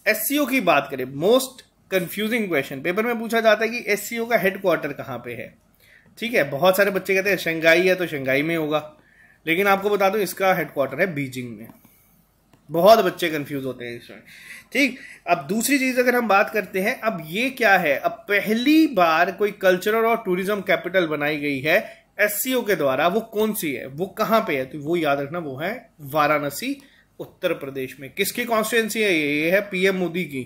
एस की बात करें मोस्ट कंफ्यूजिंग क्वेश्चन पेपर में पूछा जाता है कि एस का हेड क्वार्टर कहाँ पे है ठीक है बहुत सारे बच्चे कहते हैं शंघाई है तो शंघाई में होगा लेकिन आपको बता दूं इसका हेडक्वार्टर है बीजिंग में बहुत बच्चे कंफ्यूज होते हैं इसमें ठीक अब दूसरी चीज़ अगर हम बात करते हैं अब ये क्या है अब पहली बार कोई कल्चरल और टूरिज्म कैपिटल बनाई गई है एस के द्वारा वो कौन सी है वो कहाँ पे है तो वो याद रखना वो है वाराणसी उत्तर प्रदेश में किसकी कॉन्स्टिटेंसी है ये ये है पीएम मोदी की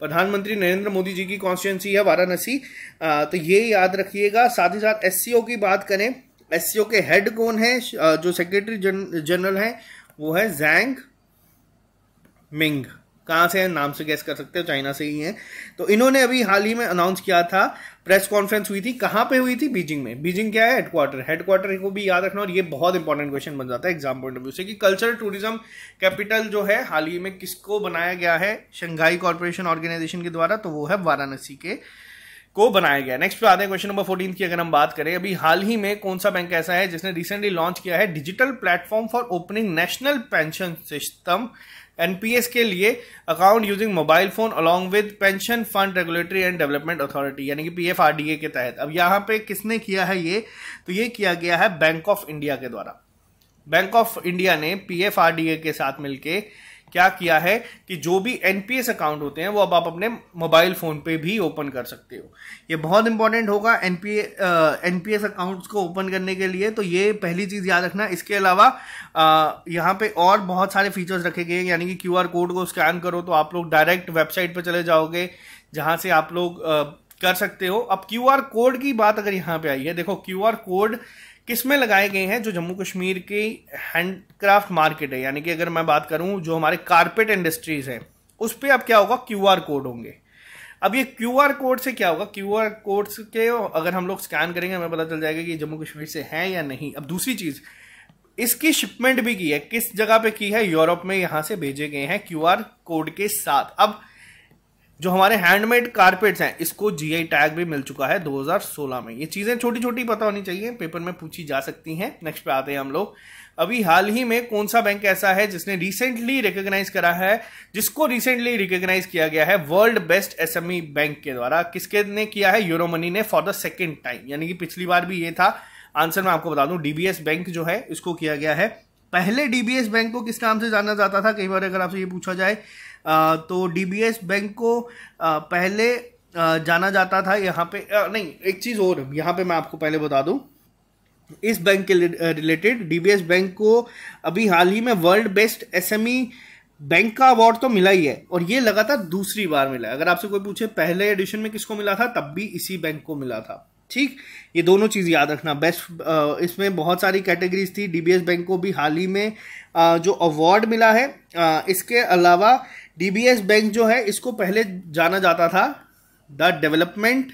प्रधानमंत्री नरेंद्र मोदी जी की कॉन्स्टिटेंसी है वाराणसी तो ये याद रखिएगा साथ ही साथ एस की बात करें एस के हेड कौन है जो सेक्रेटरी जन, जनरल हैं वो है जैंग मिंग कहाँ से है नाम से गैस कर सकते हो चाइना से ही हैं तो इन्होंने अभी हाल ही में अनाउंस किया था प्रेस कॉन्फ्रेंस हुई थी कहाँ पे हुई थी बीजिंग में बीजिंग क्या है हेडक्वार्टर हेडक्वार्टर को भी याद रखना और ये बहुत इंपॉर्टेंट क्वेश्चन बन जाता है एग्जाम पॉइंट ऑफ व्यू से कि कल्चर टूरिज्म कैपिटल जो है हाल ही में किसको बनाया गया है शंघाई कॉरपोरेशन ऑर्गेनाइजेशन के द्वारा तो वो है वाराणसी के को बनाया गया नेक्स्ट पे आते हैं क्वेश्चन नंबर फोर्टीन की अगर हम बात करें अभी हाल ही में कौन सा बैंक ऐसा है जिसने रिसेंटली लॉन्च किया है digital platform for opening national pension system NPS के लिए account using mobile phone along with pension fund regulatory and development authority यानी कि पीएफआरडीए के तहत अब यहां पे किसने किया है ये तो ये किया गया है बैंक ऑफ इंडिया के द्वारा बैंक ऑफ इंडिया ने पीएफआरडीए के साथ मिलकर क्या किया है कि जो भी एनपीएस अकाउंट होते हैं वो अब आप अपने मोबाइल फ़ोन पे भी ओपन कर सकते हो ये बहुत इंपॉर्टेंट होगा एन एनपीएस अकाउंट्स को ओपन करने के लिए तो ये पहली चीज़ याद रखना इसके अलावा यहाँ पे और बहुत सारे फीचर्स रखे गए हैं यानी कि क्यू कोड को स्कैन करो तो आप लोग डायरेक्ट वेबसाइट पर चले जाओगे जहाँ से आप लोग आ, कर सकते हो अब क्यू कोड की बात अगर यहाँ पे आई है देखो क्यू कोड किसमें लगाए गए हैं जो जम्मू कश्मीर की हैंडक्राफ्ट मार्केट है यानी कि अगर मैं बात करूं जो हमारे कारपेट इंडस्ट्रीज हैं उस पर अब क्या होगा क्यू कोड होंगे अब ये क्यू कोड से क्या होगा क्यू कोड के अगर हम लोग स्कैन करेंगे हमें पता चल जाएगा कि जम्मू कश्मीर से है या नहीं अब दूसरी चीज़ इसकी शिपमेंट भी की है किस जगह पे की है यूरोप में यहां से भेजे गए हैं क्यूआर कोड के साथ अब जो हमारे हैंडमेड कारपेट्स हैं इसको जीआई टैग भी मिल चुका है 2016 में ये चीज़ें छोटी छोटी पता होनी चाहिए पेपर में पूछी जा सकती हैं नेक्स्ट पे आते हैं हम लोग अभी हाल ही में कौन सा बैंक ऐसा है जिसने रिसेंटली रिकग्नाइज करा है जिसको रिसेंटली रिकग्नाइज किया गया है वर्ल्ड बेस्ट एस बैंक के द्वारा किसके ने किया है यूरोमनी ने फॉर द सेकेंड टाइम यानी कि पिछली बार भी ये था आंसर मैं आपको बता दूं डीबीएस बैंक जो है इसको किया गया है पहले डीबीएस बैंक को किस नाम से जाना जाता था कई बार अगर आपसे ये पूछा जाए तो डीबीएस बैंक को पहले जाना जाता था यहाँ पे नहीं एक चीज़ और यहाँ पे मैं आपको पहले बता दूँ इस बैंक के रिलेटेड डीबीएस बैंक को अभी हाल ही में वर्ल्ड बेस्ट एसएमई बैंक का अवार्ड तो मिला ही है और ये लगातार दूसरी बार मिला है अगर आपसे कोई पूछे पहले एडिशन में किसको मिला था तब भी इसी बैंक को मिला था ठीक ये दोनों चीज़ याद रखना बेस्ट इसमें बहुत सारी कैटेगरीज थी डी बैंक को भी हाल ही में आ, जो अवार्ड मिला है आ, इसके अलावा डी बैंक जो है इसको पहले जाना जाता था the development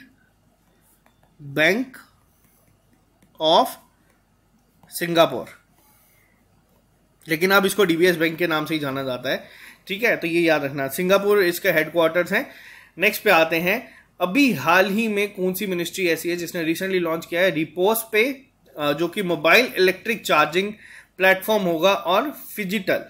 bank of Singapore लेकिन अब इसको डी बैंक के नाम से ही जाना जाता है ठीक है तो ये याद रखना सिंगापुर इसके हेडक्वार्टर्स हैं नेक्स्ट पे आते हैं अभी हाल ही में कौन सी मिनिस्ट्री ऐसी है जिसने रिसेंटली लॉन्च किया है रिपोस पे जो कि मोबाइल इलेक्ट्रिक चार्जिंग प्लेटफॉर्म होगा और फिजिटल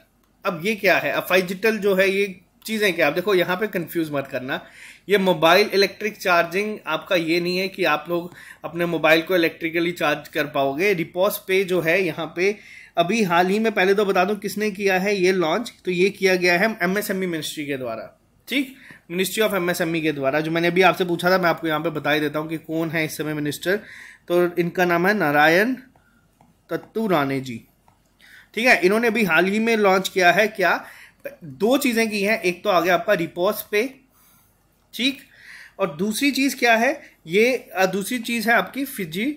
अब ये क्या है अब फाइजिटल जो है ये चीज़ें क्या आप देखो यहाँ पे कंफ्यूज मत करना ये मोबाइल इलेक्ट्रिक चार्जिंग आपका ये नहीं है कि आप लोग अपने मोबाइल को इलेक्ट्रिकली चार्ज कर पाओगे रिपोस पे जो है यहाँ पे अभी हाल ही में पहले तो बता दूं किसने किया है ये लॉन्च तो ये किया गया है एमएसएमई मिनिस्ट्री e के द्वारा ठीक मिनिस्ट्री ऑफ एमएसएमई के द्वारा जो मैंने अभी आपसे पूछा था मैं आपको यहाँ पे बता ही देता हूँ कि कौन है इस समय मिनिस्टर तो इनका नाम है नारायण तत्तू राणे जी ठीक है इन्होंने अभी हाल ही में लॉन्च किया है क्या दो चीज़ें की हैं एक तो आ गया आपका रिपोर्ट पे ठीक और दूसरी चीज़ क्या है ये दूसरी चीज़ है आपकी फिजी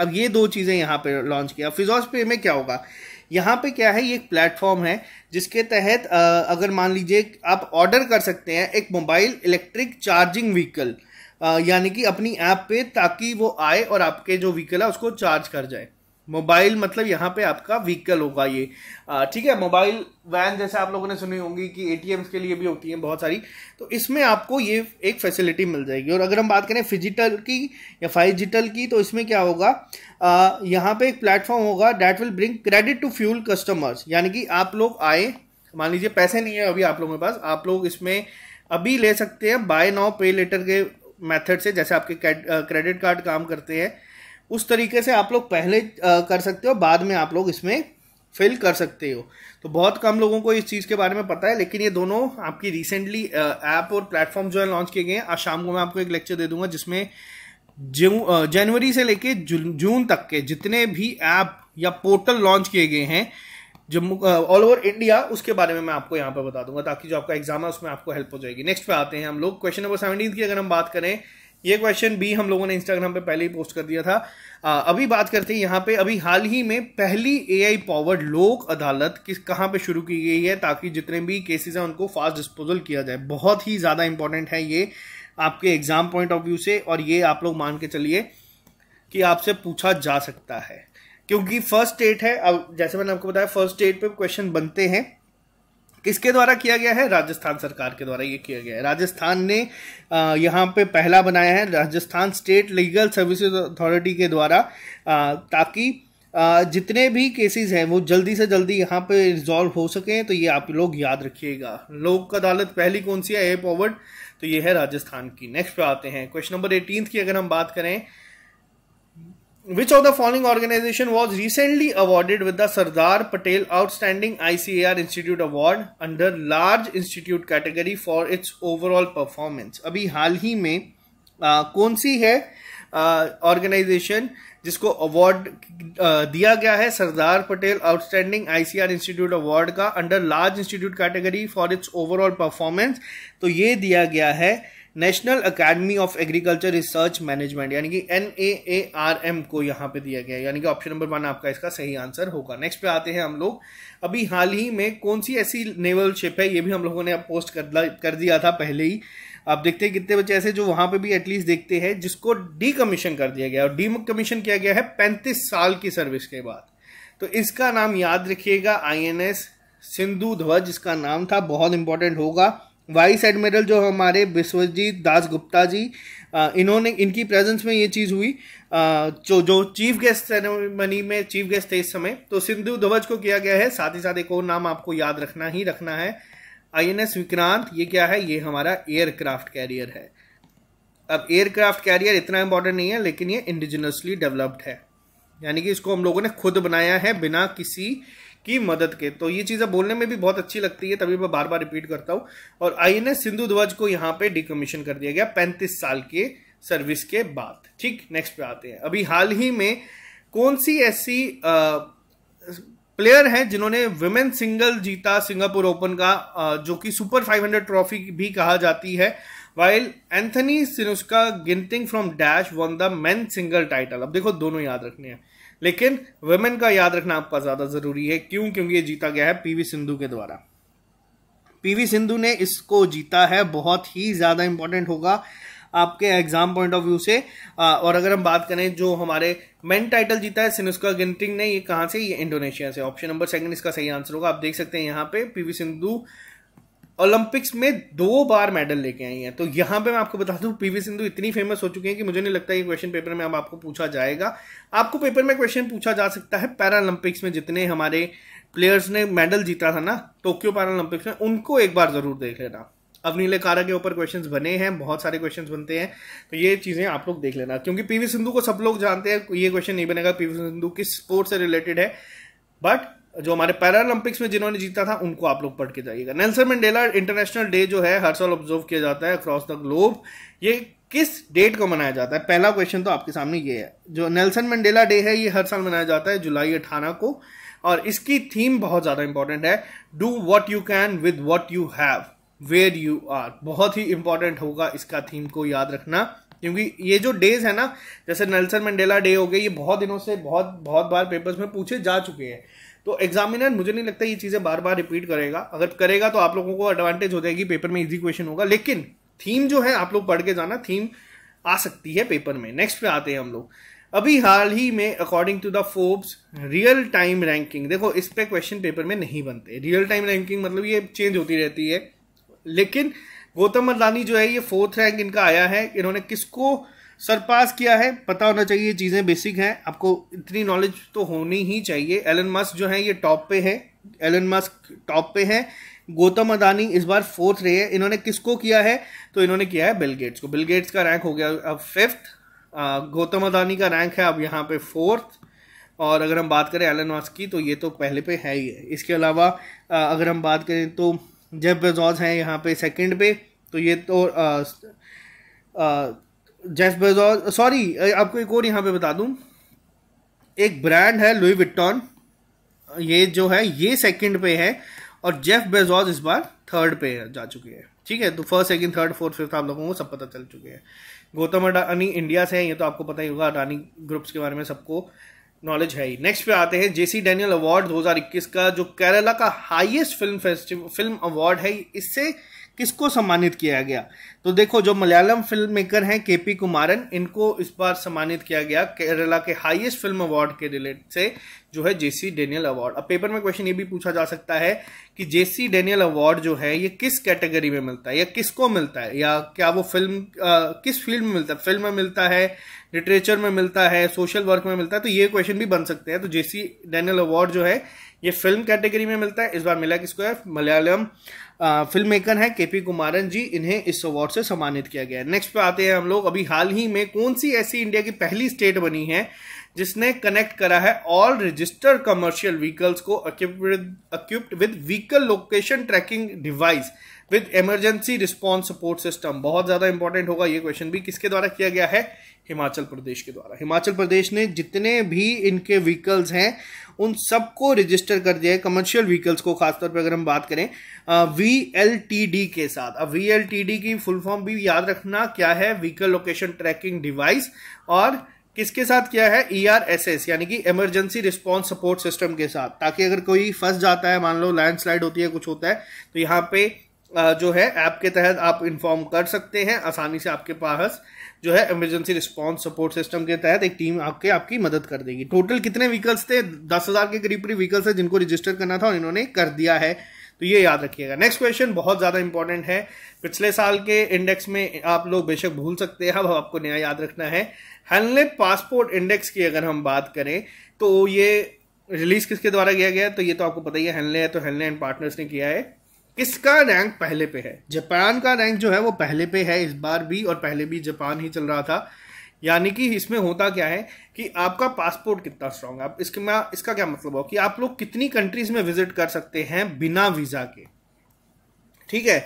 अब ये दो चीज़ें यहाँ पे लॉन्च किया फिजॉस पे में क्या होगा यहाँ पे क्या है ये एक प्लेटफॉर्म है जिसके तहत अगर मान लीजिए आप ऑर्डर कर सकते हैं एक मोबाइल इलेक्ट्रिक चार्जिंग व्हीकल यानी कि अपनी ऐप पे ताकि वो आए और आपके जो व्हीकल है उसको चार्ज कर जाए मोबाइल मतलब यहाँ पे आपका व्हीकल होगा ये ठीक है मोबाइल वैन जैसे आप लोगों ने सुनी होंगी कि ए के लिए भी होती हैं बहुत सारी तो इसमें आपको ये एक फैसिलिटी मिल जाएगी और अगर हम बात करें फिजिटल की या फाइजिटल की तो इसमें क्या होगा आ, यहाँ पे एक प्लेटफॉर्म होगा that will bring credit to fuel customers यानी कि आप लोग आए मान लीजिए पैसे नहीं है अभी आप लोगों के पास आप लोग इसमें अभी ले सकते हैं बाय नाउ पे लेटर के मेथड से जैसे आपके क्रेडिट कार्ड काम करते हैं उस तरीके से आप लोग पहले कर सकते हो बाद में आप लोग इसमें फिल कर सकते हो तो बहुत कम लोगों को इस चीज़ के बारे में पता है लेकिन ये दोनों आपकी रिसेंटली ऐप और प्लेटफॉर्म जो है लॉन्च किए गए हैं आज शाम को मैं आपको एक लेक्चर दे दूंगा जिसमें जनवरी से लेके जून तक के जितने भी ऐप या पोर्टल लॉन्च किए गए हैं जम्मू ऑल ओवर इंडिया उसके बारे में मैं आपको यहाँ पर बता दूंगा ताकि जो आपका एग्जाम है उसमें आपको हेल्प हो जाएगी नेक्स्ट पे आते हैं हम लोग क्वेश्चन नंबर सेवेंटीन की अगर हम बात करें ये क्वेश्चन भी हम लोगों ने इंस्टाग्राम पे पहले ही पोस्ट कर दिया था आ, अभी बात करते हैं यहाँ पे अभी हाल ही में पहली ए आई पावर्ड लोक अदालत किस कहाँ पे शुरू की गई है ताकि जितने भी केसेस हैं उनको फास्ट डिस्पोजल किया जाए बहुत ही ज़्यादा इंपॉर्टेंट है ये आपके एग्जाम पॉइंट ऑफ व्यू से और ये आप लोग मान के चलिए कि आपसे पूछा जा सकता है क्योंकि फर्स्ट स्टेट है अब जैसे मैंने आपको बताया फर्स्ट स्टेट पे क्वेश्चन बनते हैं किसके द्वारा किया गया है राजस्थान सरकार के द्वारा ये किया गया है राजस्थान ने यहाँ पे पहला बनाया है Rajasthan state legal services authority के द्वारा ताकि जितने भी केसेस हैं वो जल्दी से जल्दी यहाँ पे रिजॉल्व हो सकें तो ये आप लोग याद रखिएगा लोक अदालत पहली कौन सी है ए पॉवर्ड तो ये है राजस्थान की नेक्स्ट पे आते हैं क्वेश्चन नंबर एटीन की अगर हम बात करें Which of the following organization was recently awarded with the Sardar Patel Outstanding ICAR Institute Award under Large Institute category for its overall performance? abhi hal hi mein kaun si hai organization जिसको award दिया गया है Sardar Patel outstanding ICR institute award का under large institute category for its overall performance तो ये दिया गया है national academy of agriculture research management यानी कि N A A R M को यहाँ पे दिया गया है यानी कि ऑप्शन नंबर वन आपका इसका सही आंसर होगा नेक्स्ट पे आते हैं हम लोग अभी हाल ही में कौन सी ऐसी नेवल शिप है ये भी हम लोगों ने अब पोस्ट कर, कर दिया था पहले ही आप देखते हैं कितने बच्चे ऐसे जो वहाँ पे भी एटलीस्ट देखते हैं जिसको डी कमीशन कर दिया गया और डी कमीशन किया गया है पैंतीस साल की सर्विस के बाद तो इसका नाम याद रखिएगा आई एन एस सिंधु ध्वज इसका नाम था बहुत इंपॉर्टेंट होगा वाइस एडमिरल जो हमारे विश्वजीत दास गुप्ता जी इन्होंने इनकी प्रेजेंस में ये चीज़ हुई जो जो चीफ गेस्ट सेरेमनी में चीफ गेस्ट थे इस समय तो सिंधु ध्वज को किया गया है साथ ही साथ एक और नाम आपको याद रखना ही रखना है आई एन एस विक्रांत ये क्या है ये हमारा एयरक्राफ्ट कैरियर है अब एयरक्राफ्ट कैरियर इतना इंपॉर्टेंट नहीं है लेकिन ये इंडिजिनसली डेवलप्ड है यानी कि इसको हम लोगों ने खुद बनाया है बिना किसी की मदद के तो ये चीज़ें बोलने में भी बहुत अच्छी लगती है तभी मैं बार बार रिपीट करता हूं और आई एस सिंधु ध्वज को यहां पे डिकमीशन कर दिया गया पैंतीस साल के सर्विस के बाद ठीक नेक्स्ट पे आते हैं अभी हाल ही में कौन सी ऐसी आ, प्लेयर है जिन्होंने वुमेन सिंगल जीता सिंगापुर ओपन का आ, जो कि सुपर 500 ट्रॉफी भी कहा जाती है while Anthony Sinisuka Ginting from dash won the men single title अब देखो दोनों याद रखने हैं लेकिन वेमेन का याद रखना आपका ज़्यादा ज़रूरी है क्यों क्योंकि ये जीता गया है पीवी सिंधु के द्वारा पीवी सिंधु ने इसको जीता है बहुत ही ज़्यादा इंपॉर्टेंट होगा आपके एग्जाम पॉइंट ऑफ व्यू से आ, और अगर हम बात करें जो हमारे मेन टाइटल जीता है सिनुस्का गिनटिंग ने ये कहाँ से ये इंडोनेशिया से ऑप्शन नंबर सेकंड इसका सही आंसर होगा आप देख सकते हैं यहाँ पे पीवी सिंधु ओलंपिक्स में दो बार मेडल लेके आई हैं तो यहाँ पे मैं आपको बता दूं पीवी सिंधु इतनी फेमस हो चुकी हैं कि मुझे नहीं लगता ये क्वेश्चन पेपर में अब आपको पूछा जाएगा आपको पेपर में क्वेश्चन पूछा जा सकता है पैरालंपिक्स में जितने हमारे प्लेयर्स ने मेडल जीता था ना टोक्यो पैरालंपिक्स में उनको एक बार जरूर देख लेना अवनील कारा के ऊपर क्वेश्चन बने हैं बहुत सारे क्वेश्चन बनते हैं तो ये चीज़ें आप लोग देख लेना क्योंकि पीवी सिंधु को सब लोग जानते हैं ये क्वेश्चन नहीं बनेगा पीवी सिंधु किस स्पोर्ट्स से रिलेटेड है बट जो हमारे पैरालंपिक्स में जिन्होंने जीता था उनको आप लोग पढ़ के जाइएगा नेल्सन मंडेला इंटरनेशनल डे जो है हर साल ऑब्जर्व किया जाता है अक्रॉस द ग्लोब ये किस डेट को मनाया जाता है पहला क्वेश्चन तो आपके सामने ये है जो नेल्सन मंडेला डे है ये हर साल मनाया जाता है जुलाई अठारह को और इसकी थीम बहुत ज़्यादा इंपॉर्टेंट है do what you can with what you have where you are बहुत ही इंपॉर्टेंट होगा इसका थीम को याद रखना क्योंकि ये जो डेज है ना जैसे नेल्सन मंडेला डे हो गए ये बहुत दिनों से बहुत बहुत बार पेपर्स में पूछे जा चुके हैं तो एग्जामिनर मुझे नहीं लगता ये चीज़ें बार बार रिपीट करेगा अगर करेगा तो आप लोगों को एडवांटेज हो जाएगी पेपर में इजी क्वेश्चन होगा लेकिन थीम जो है आप लोग पढ़ के जाना थीम आ सकती है पेपर में नेक्स्ट पे आते हैं हम लोग अभी हाल ही में according to the Forbes real time ranking देखो इस पे क्वेश्चन पेपर में नहीं बनते रियल टाइम रैंकिंग मतलब ये चेंज होती रहती है लेकिन गौतम अदानी जो है ये फोर्थ रैंक इनका आया है इन्होंने किसको सरपास किया है पता होना चाहिए चीज़ें बेसिक हैं आपको इतनी नॉलेज तो होनी ही चाहिए एलन मस्क जो है ये टॉप पे है एलन मस्क टॉप पे है गौतम अदानी इस बार फोर्थ रहे हैं इन्होंने किसको किया है तो इन्होंने किया है बिल गेट्स को बिल गेट्स का रैंक हो गया अब फिफ्थ गौतम अदानी का रैंक है अब यहाँ पे फोर्थ और अगर हम बात करें एलन मस्क की तो ये तो पहले पे है ही है इसके अलावा अगर हम बात करें तो जेब बेजॉज हैं यहाँ पे सेकंड पे तो ये तो आ, आ, जेफ बेजोस सॉरी आपको एक और यहाँ पे बता दूँ एक ब्रांड है लुई विटॉन uh, ये जो है ये सेकंड पे है और जेफ बेजोस इस बार थर्ड पे जा चुके हैं ठीक है तो first second third fourth fifth आप लोगों को सब पता चल चुके हैं गौतम अडानी इंडिया से हैं ये तो आपको पता ही होगा अडानी ग्रुप्स के बारे में सबको नॉलेज है ही नेक्स्ट पे आते हैं जेसी डैनियल अवार्ड 2021 का जो केरला का highest film festival film award है इससे किसको सम्मानित किया गया तो देखो जो मलयालम फिल्म मेकर हैं के पी कुमारन इनको इस बार सम्मानित किया गया केरला के हाईएस्ट फिल्म अवार्ड के रिलेट से जो है जेसी डेनियल अवार्ड अब पेपर में क्वेश्चन ये भी पूछा जा सकता है कि जेसी डेनियल अवार्ड जो है ये किस कैटेगरी में मिलता है या किसको मिलता है या क्या वो फिल्म आ, किस फील्ड में मिलता है फिल्म में मिलता है लिटरेचर में मिलता है सोशल वर्क में मिलता है तो ये क्वेश्चन भी बन सकते हैं तो जेसी डेनियल अवार्ड जो है ये फिल्म कैटेगरी में मिलता है इस बार मिला किसको है मलयालम फिल्म मेकर हैं के पी कुमारन जी इन्हें इस अवार्ड से सम्मानित किया गया है नेक्स्ट पे आते हैं हम लोग अभी हाल ही में कौन सी ऐसी इंडिया की पहली स्टेट बनी है जिसने कनेक्ट करा है ऑल रजिस्टर्ड कमर्शियल व्हीकल्स को equipped with vehicle location tracking device with emergency response support system बहुत ज्यादा इंपॉर्टेंट होगा ये क्वेश्चन भी किसके द्वारा किया गया है हिमाचल प्रदेश के द्वारा हिमाचल प्रदेश ने जितने भी इनके व्हीकल्स हैं उन सबको रजिस्टर कर दिया है कमर्शियल व्हीकल्स को खासतौर पर अगर हम बात करें वी एल टी डी के साथ अब वी एल टी डी की फुल फॉर्म भी याद रखना क्या है व्हीकल लोकेशन ट्रैकिंग डिवाइस और किसके साथ किया है ई आर एस एस यानी कि इमरजेंसी रिस्पॉन्स सपोर्ट सिस्टम के साथ ताकि अगर कोई फंस जाता है मान लो लैंड स्लाइड होती है कुछ होता है तो यहाँ पे जो है ऐप के तहत आप इन्फॉर्म कर सकते हैं आसानी से आपके पास जो है इमरजेंसी रिस्पांस सपोर्ट सिस्टम के तहत एक टीम आपके आपकी मदद कर देगी टोटल कितने व्हीकल्स थे दस हज़ार के करीब करीब व्हीकल्स हैं जिनको रजिस्टर करना था और इन्होंने कर दिया है तो ये याद रखिएगा नेक्स्ट क्वेश्चन बहुत ज़्यादा इंपॉर्टेंट है पिछले साल के इंडेक्स में आप लोग बेशक भूल सकते हैं अब आपको नया याद रखना है हेनले पासपोर्ट इंडेक्स की अगर हम बात करें तो ये रिलीज किसके द्वारा किया गया तो ये तो आपको पता ही है हेनले है तो हेनले एंड पार्टनर्स ने किया है किसका रैंक पहले पे है जापान का रैंक जो है वो पहले पे है इस बार भी और पहले भी जापान ही चल रहा था यानी कि इसमें होता क्या है कि आपका पासपोर्ट कितना स्ट्रांग है इसके में इसका क्या मतलब हो कि आप लोग कितनी कंट्रीज में विजिट कर सकते हैं बिना वीज़ा के ठीक है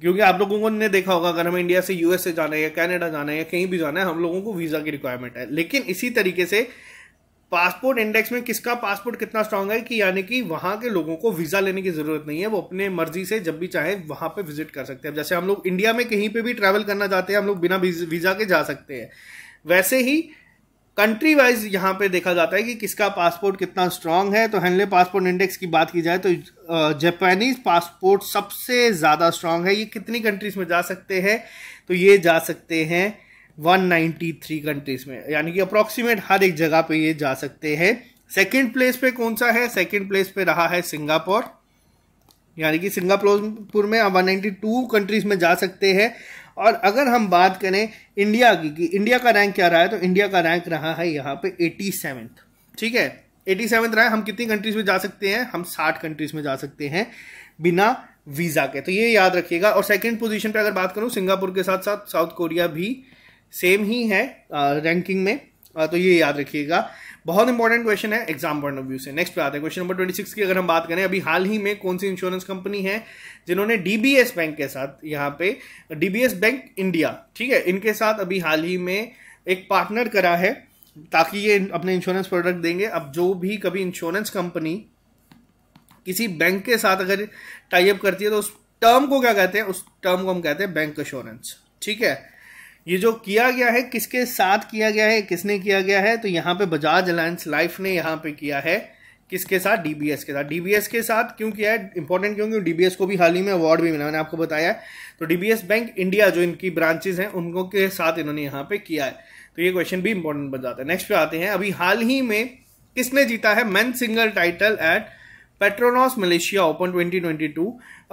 क्योंकि आप लोगों को ने देखा होगा अगर हमें इंडिया से यूएसए जाना है या कैनेडा जाना है या कहीं भी जाना है हम लोगों को वीज़ा की रिक्वायरमेंट है लेकिन इसी तरीके से पासपोर्ट इंडेक्स में किसका पासपोर्ट कितना स्ट्रांग है कि यानी कि वहां के लोगों को वीजा लेने की जरूरत नहीं है वो अपने मर्जी से जब भी चाहे वहां पे विजिट कर सकते हैं जैसे हम लोग इंडिया में कहीं पे भी ट्रैवल करना चाहते हैं हम लोग बिना वीजा के जा सकते हैं वैसे ही कंट्री वाइज यहाँ पे देखा जाता है कि किसका पासपोर्ट कितना स्ट्रांग है तो हेनले पासपोर्ट इंडेक्स की बात की जाए तो जापानीज पासपोर्ट सबसे ज़्यादा स्ट्रांग है ये कितनी कंट्रीज में जा सकते हैं तो ये जा सकते हैं 193 कंट्रीज में यानी कि अप्रोक्सीमेट हर एक जगह पे ये जा सकते हैं सेकंड प्लेस पे कौन सा है सेकंड प्लेस पे रहा है सिंगापुर यानी कि सिंगापुर में आप 192 कंट्रीज में जा सकते हैं और अगर हम बात करें इंडिया की कि इंडिया का रैंक क्या रहा है तो इंडिया का रैंक रहा है यहाँ पे एटी ठीक है एटी सेवन्थ रहा है हम कितनी कंट्रीज में जा सकते हैं हम साठ कंट्रीज में जा सकते हैं बिना वीज़ा के तो ये याद रखिएगा और सेकंड पोजीशन पे अगर बात करूँ सिंगापुर के साथ साथ साउथ कोरिया भी सेम ही है रैंकिंग में तो ये याद रखिएगा बहुत इंपॉर्टेंट क्वेश्चन है एग्जाम पॉइंट ऑफ व्यू से नेक्स्ट पे आते हैं क्वेश्चन नंबर ट्वेंटी सिक्स की अगर हम बात करें अभी हाल ही में कौन सी इंश्योरेंस कंपनी है जिन्होंने डीबीएस बैंक के साथ यहाँ पे डीबीएस बैंक इंडिया ठीक है इनके साथ अभी हाल ही में एक पार्टनर करा है ताकि ये अपने इंश्योरेंस प्रोडक्ट देंगे अब जो भी कभी इंश्योरेंस कंपनी किसी बैंक के साथ अगर टाइप करती है तो उस टर्म को क्या कहते हैं उस टर्म को हम कहते हैं बैंक इंश्योरेंस ठीक है ये जो किया गया है किसके साथ किया गया है किसने किया गया है तो यहाँ पे बजाज अलायंस लाइफ ने यहाँ पे किया है किसके साथ डीबीएस के साथ डीबीएस के साथ क्यों किया है इंपॉर्टेंट क्योंकि डीबीएस को भी हाल ही में अवार्ड भी मिला मैंने आपको बताया है तो डीबीएस बैंक इंडिया जो इनकी ब्रांचेज हैं उनको के साथ इन्होंने यहाँ पे किया है तो ये क्वेश्चन भी इंपॉर्टेंट बन जाता है नेक्स्ट पे आते हैं अभी हाल ही में किसने जीता है man single title at Petronas Malaysia open twenty twenty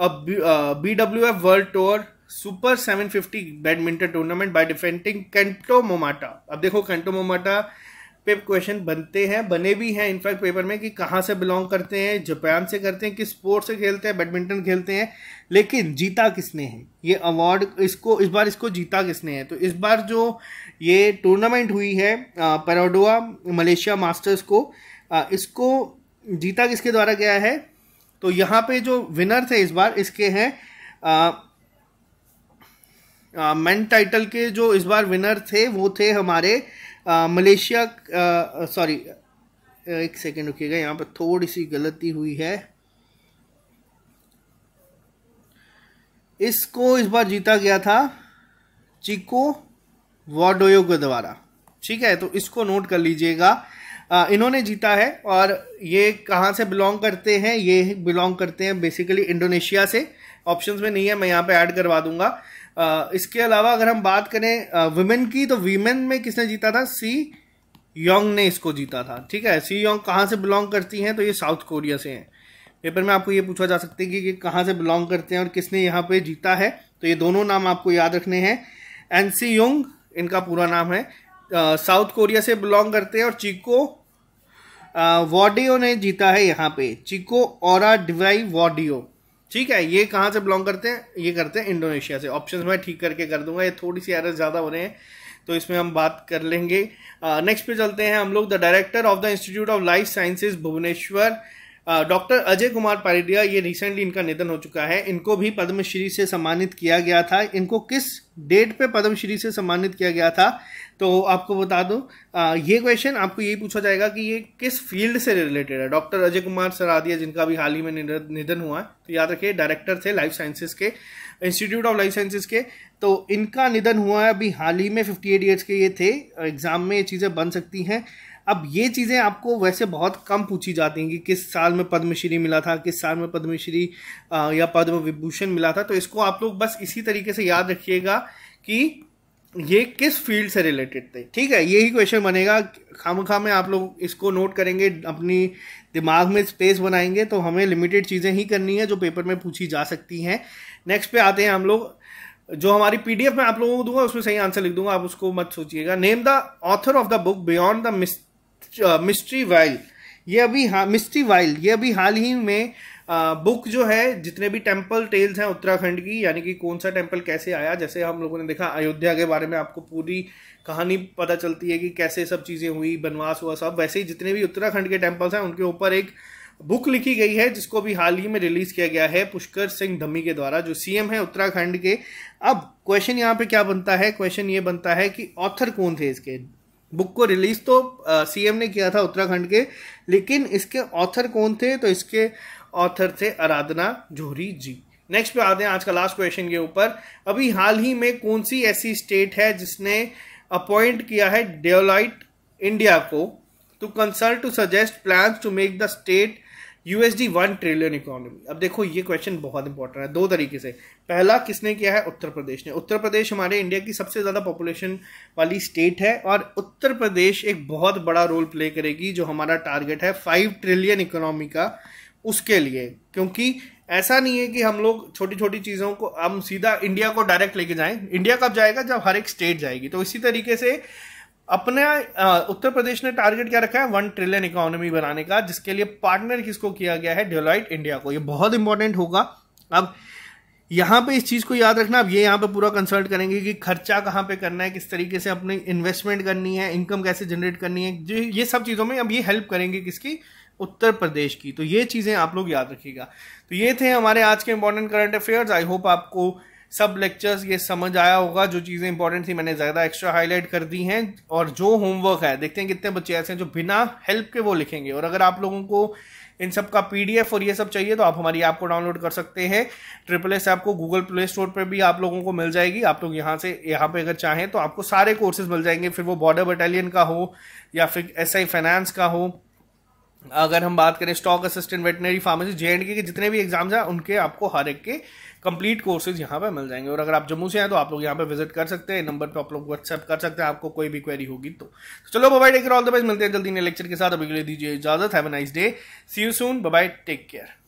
अब B W F world tour super 750 badminton tournament by defending Kento Momota अब देखो कैंटो मोमाटा पे क्वेश्चन बनते हैं बने भी हैं इनफैक्ट पेपर में कि कहाँ से बिलोंग करते हैं जापान से करते हैं किस स्पोर्ट से खेलते हैं बैडमिंटन खेलते हैं लेकिन जीता किसने है ये अवार्ड इसको इस बार इसको जीता किसने है तो इस बार जो ये टूर्नामेंट हुई है पैराडोआ मलेशिया मास्टर्स को आ, इसको जीता किसके द्वारा गया है तो यहाँ पे जो विनर थे इस बार इसके हैं मैन टाइटल के जो इस बार विनर थे वो थे हमारे मलेशिया सॉरी एक सेकेंड रुकिएगा यहाँ पर थोड़ी सी गलती हुई है इसको इस बार जीता गया था चिको वाडोयो के द्वारा ठीक है तो इसको नोट कर लीजिएगा इन्होंने जीता है और ये कहाँ से बिलोंग करते हैं ये बिलोंग करते हैं बेसिकली इंडोनेशिया से ऑप्शंस में नहीं है मैं यहाँ पे ऐड करवा दूंगा इसके अलावा अगर हम बात करें वुमेन की तो वीमेन में किसने जीता था सी योंग ने इसको जीता था ठीक है सी योंग कहाँ से बिलोंग करती हैं तो ये साउथ कोरिया से हैं पेपर में आपको ये पूछा जा सकता है कि ये कहाँ से बिलोंग करते हैं और किसने यहाँ पे जीता है तो ये दोनों नाम आपको याद रखने हैं एन सी योंग इनका पूरा नाम है साउथ कोरिया से बिलोंग करते हैं और चिको वॉडियो ने जीता है यहाँ पे चिको और डिवाई वॉडियो ठीक है ये कहाँ से बिलोंग करते हैं ये करते हैं इंडोनेशिया से ऑप्शन मैं ठीक करके कर दूंगा ये थोड़ी सी एरर ज़्यादा हो रहे हैं तो इसमें हम बात कर लेंगे नेक्स्ट पे चलते हैं हम लोग the director of the institute of life sciences Bhubaneswar doctor Ajay Kumar Paridia ये रिसेंटली इनका निधन हो चुका है इनको भी पद्मश्री से सम्मानित किया गया था इनको किस डेट पे पद्मश्री से सम्मानित किया गया था तो आपको बता दो आ, ये क्वेश्चन आपको यही पूछा जाएगा कि ये किस फील्ड से रिलेटेड है डॉक्टर अजय कुमार सरादिया जिनका भी हाल ही में निधन हुआ है तो याद रखिए डायरेक्टर थे लाइफ साइंसेज के इंस्टीट्यूट ऑफ लाइफ साइंसेज के तो इनका निधन हुआ है अभी हाल ही में फिफ्टी एट ईयर्स के ये थे एग्जाम में ये चीज़ें बन सकती हैं अब ये चीज़ें आपको वैसे बहुत कम पूछी जाती हैं कि किस साल में पद्मश्री मिला था किस साल में पद्मश्री या पद्म विभूषण मिला था तो इसको आप लोग बस इसी तरीके से याद रखिएगा कि ये किस फील्ड से रिलेटेड थे ठीक है यही क्वेश्चन बनेगा खाम खा में आप लोग इसको नोट करेंगे अपनी दिमाग में स्पेस बनाएंगे तो हमें लिमिटेड चीज़ें ही करनी है जो पेपर में पूछी जा सकती हैं नेक्स्ट पे आते हैं हम लोग जो हमारी पीडीएफ में आप लोगों को दूंगा उसमें सही आंसर लिख दूंगा आप उसको मत सोचिएगा name the author of the book beyond the miss mystery uh, while ये अभी हाँ मिस्ट्री वाइल ये अभी हाल ही में आ, uh, बुक जो है जितने भी टेम्पल टेल्स हैं उत्तराखंड की यानी कि कौन सा टेम्पल कैसे आया जैसे हम लोगों ने देखा अयोध्या के बारे में आपको पूरी कहानी पता चलती है कि कैसे सब चीज़ें हुई बनवास हुआ सब वैसे ही जितने भी उत्तराखंड के टेम्पल्स हैं उनके ऊपर एक बुक लिखी गई है जिसको अभी हाल ही में रिलीज किया गया है पुष्कर सिंह धमी के द्वारा जो सीएम है उत्तराखंड के अब क्वेश्चन यहाँ पे क्या बनता है क्वेश्चन ये बनता है कि ऑथर कौन थे इसके बुक को रिलीज तो सीएम ने किया था उत्तराखंड के लेकिन इसके ऑथर कौन थे तो इसके ऑथर थे आराधना जोहरी जी नेक्स्ट पे आते हैं आज का लास्ट क्वेश्चन के ऊपर अभी हाल ही में कौन सी ऐसी स्टेट है जिसने अपॉइंट किया है डेवलाइट इंडिया को to consult to suggest plan to make the state USD one trillion economy अब देखो ये क्वेश्चन बहुत इंपॉर्टेंट है दो तरीके से पहला किसने किया है उत्तर प्रदेश ने उत्तर प्रदेश हमारे इंडिया की सबसे ज़्यादा पॉपुलेशन वाली स्टेट है और उत्तर प्रदेश एक बहुत बड़ा रोल प्ले करेगी जो हमारा टारगेट है फाइव ट्रिलियन इकोनॉमी का उसके लिए क्योंकि ऐसा नहीं है कि हम लोग छोटी छोटी चीज़ों को हम सीधा इंडिया को डायरेक्ट लेके जाएं इंडिया कब जाएगा जब हर एक स्टेट जाएगी तो इसी तरीके से अपने उत्तर प्रदेश ने टारगेट क्या रखा है वन ट्रिलियन इकोनॉमी बनाने का जिसके लिए पार्टनर किसको किया गया है डेलॉइट इंडिया को ये बहुत इंपॉर्टेंट होगा अब यहाँ पे इस चीज़ को याद रखना अब ये यहाँ पे पूरा कंसल्ट करेंगे कि खर्चा कहाँ पे करना है किस तरीके से अपने इन्वेस्टमेंट करनी है इनकम कैसे जनरेट करनी है ये सब चीज़ों में अब ये हेल्प करेंगे किसकी उत्तर प्रदेश की तो ये चीज़ें आप लोग याद रखिएगा तो ये थे हमारे आज के important current affairs I hope आपको सब लेक्चर्स ये समझ आया होगा जो चीज़ें इंपॉर्टेंट थी मैंने ज़्यादा एक्स्ट्रा हाईलाइट कर दी हैं और जो होमवर्क है देखते हैं कितने बच्चे ऐसे हैं जो बिना हेल्प के वो लिखेंगे और अगर आप लोगों को इन सब का पीडीएफ और ये सब चाहिए तो आप हमारी ऐप को डाउनलोड कर सकते हैं ट्रिपल एस ऐप को गूगल प्ले स्टोर पर भी आप लोगों को मिल जाएगी आप लोग यहाँ से यहाँ पे अगर चाहें तो आपको सारे कोर्सेज मिल जाएंगे फिर वो बॉर्डर बटालियन का हो या फिर एस आई फाइनेंस का हो अगर हम बात करें stock assistant veterinary pharmacy J and K जितने भी एग्जाम्स हैं उनके आपको हर एक के कंप्लीट कोर्सेज यहाँ पर मिल जाएंगे और अगर आप जम्मू से हैं तो आप लोग यहाँ पर विजिट कर सकते हैं नंबर पर आप लोग व्हाट्सएप कर सकते हैं आपको कोई भी क्वेरी होगी तो, तो चलो bye take all the best मिलते हैं जल्दी ने लेक्चर के साथ अभी के लिए दीजिए इजाजत have a nice day see you soon bye take care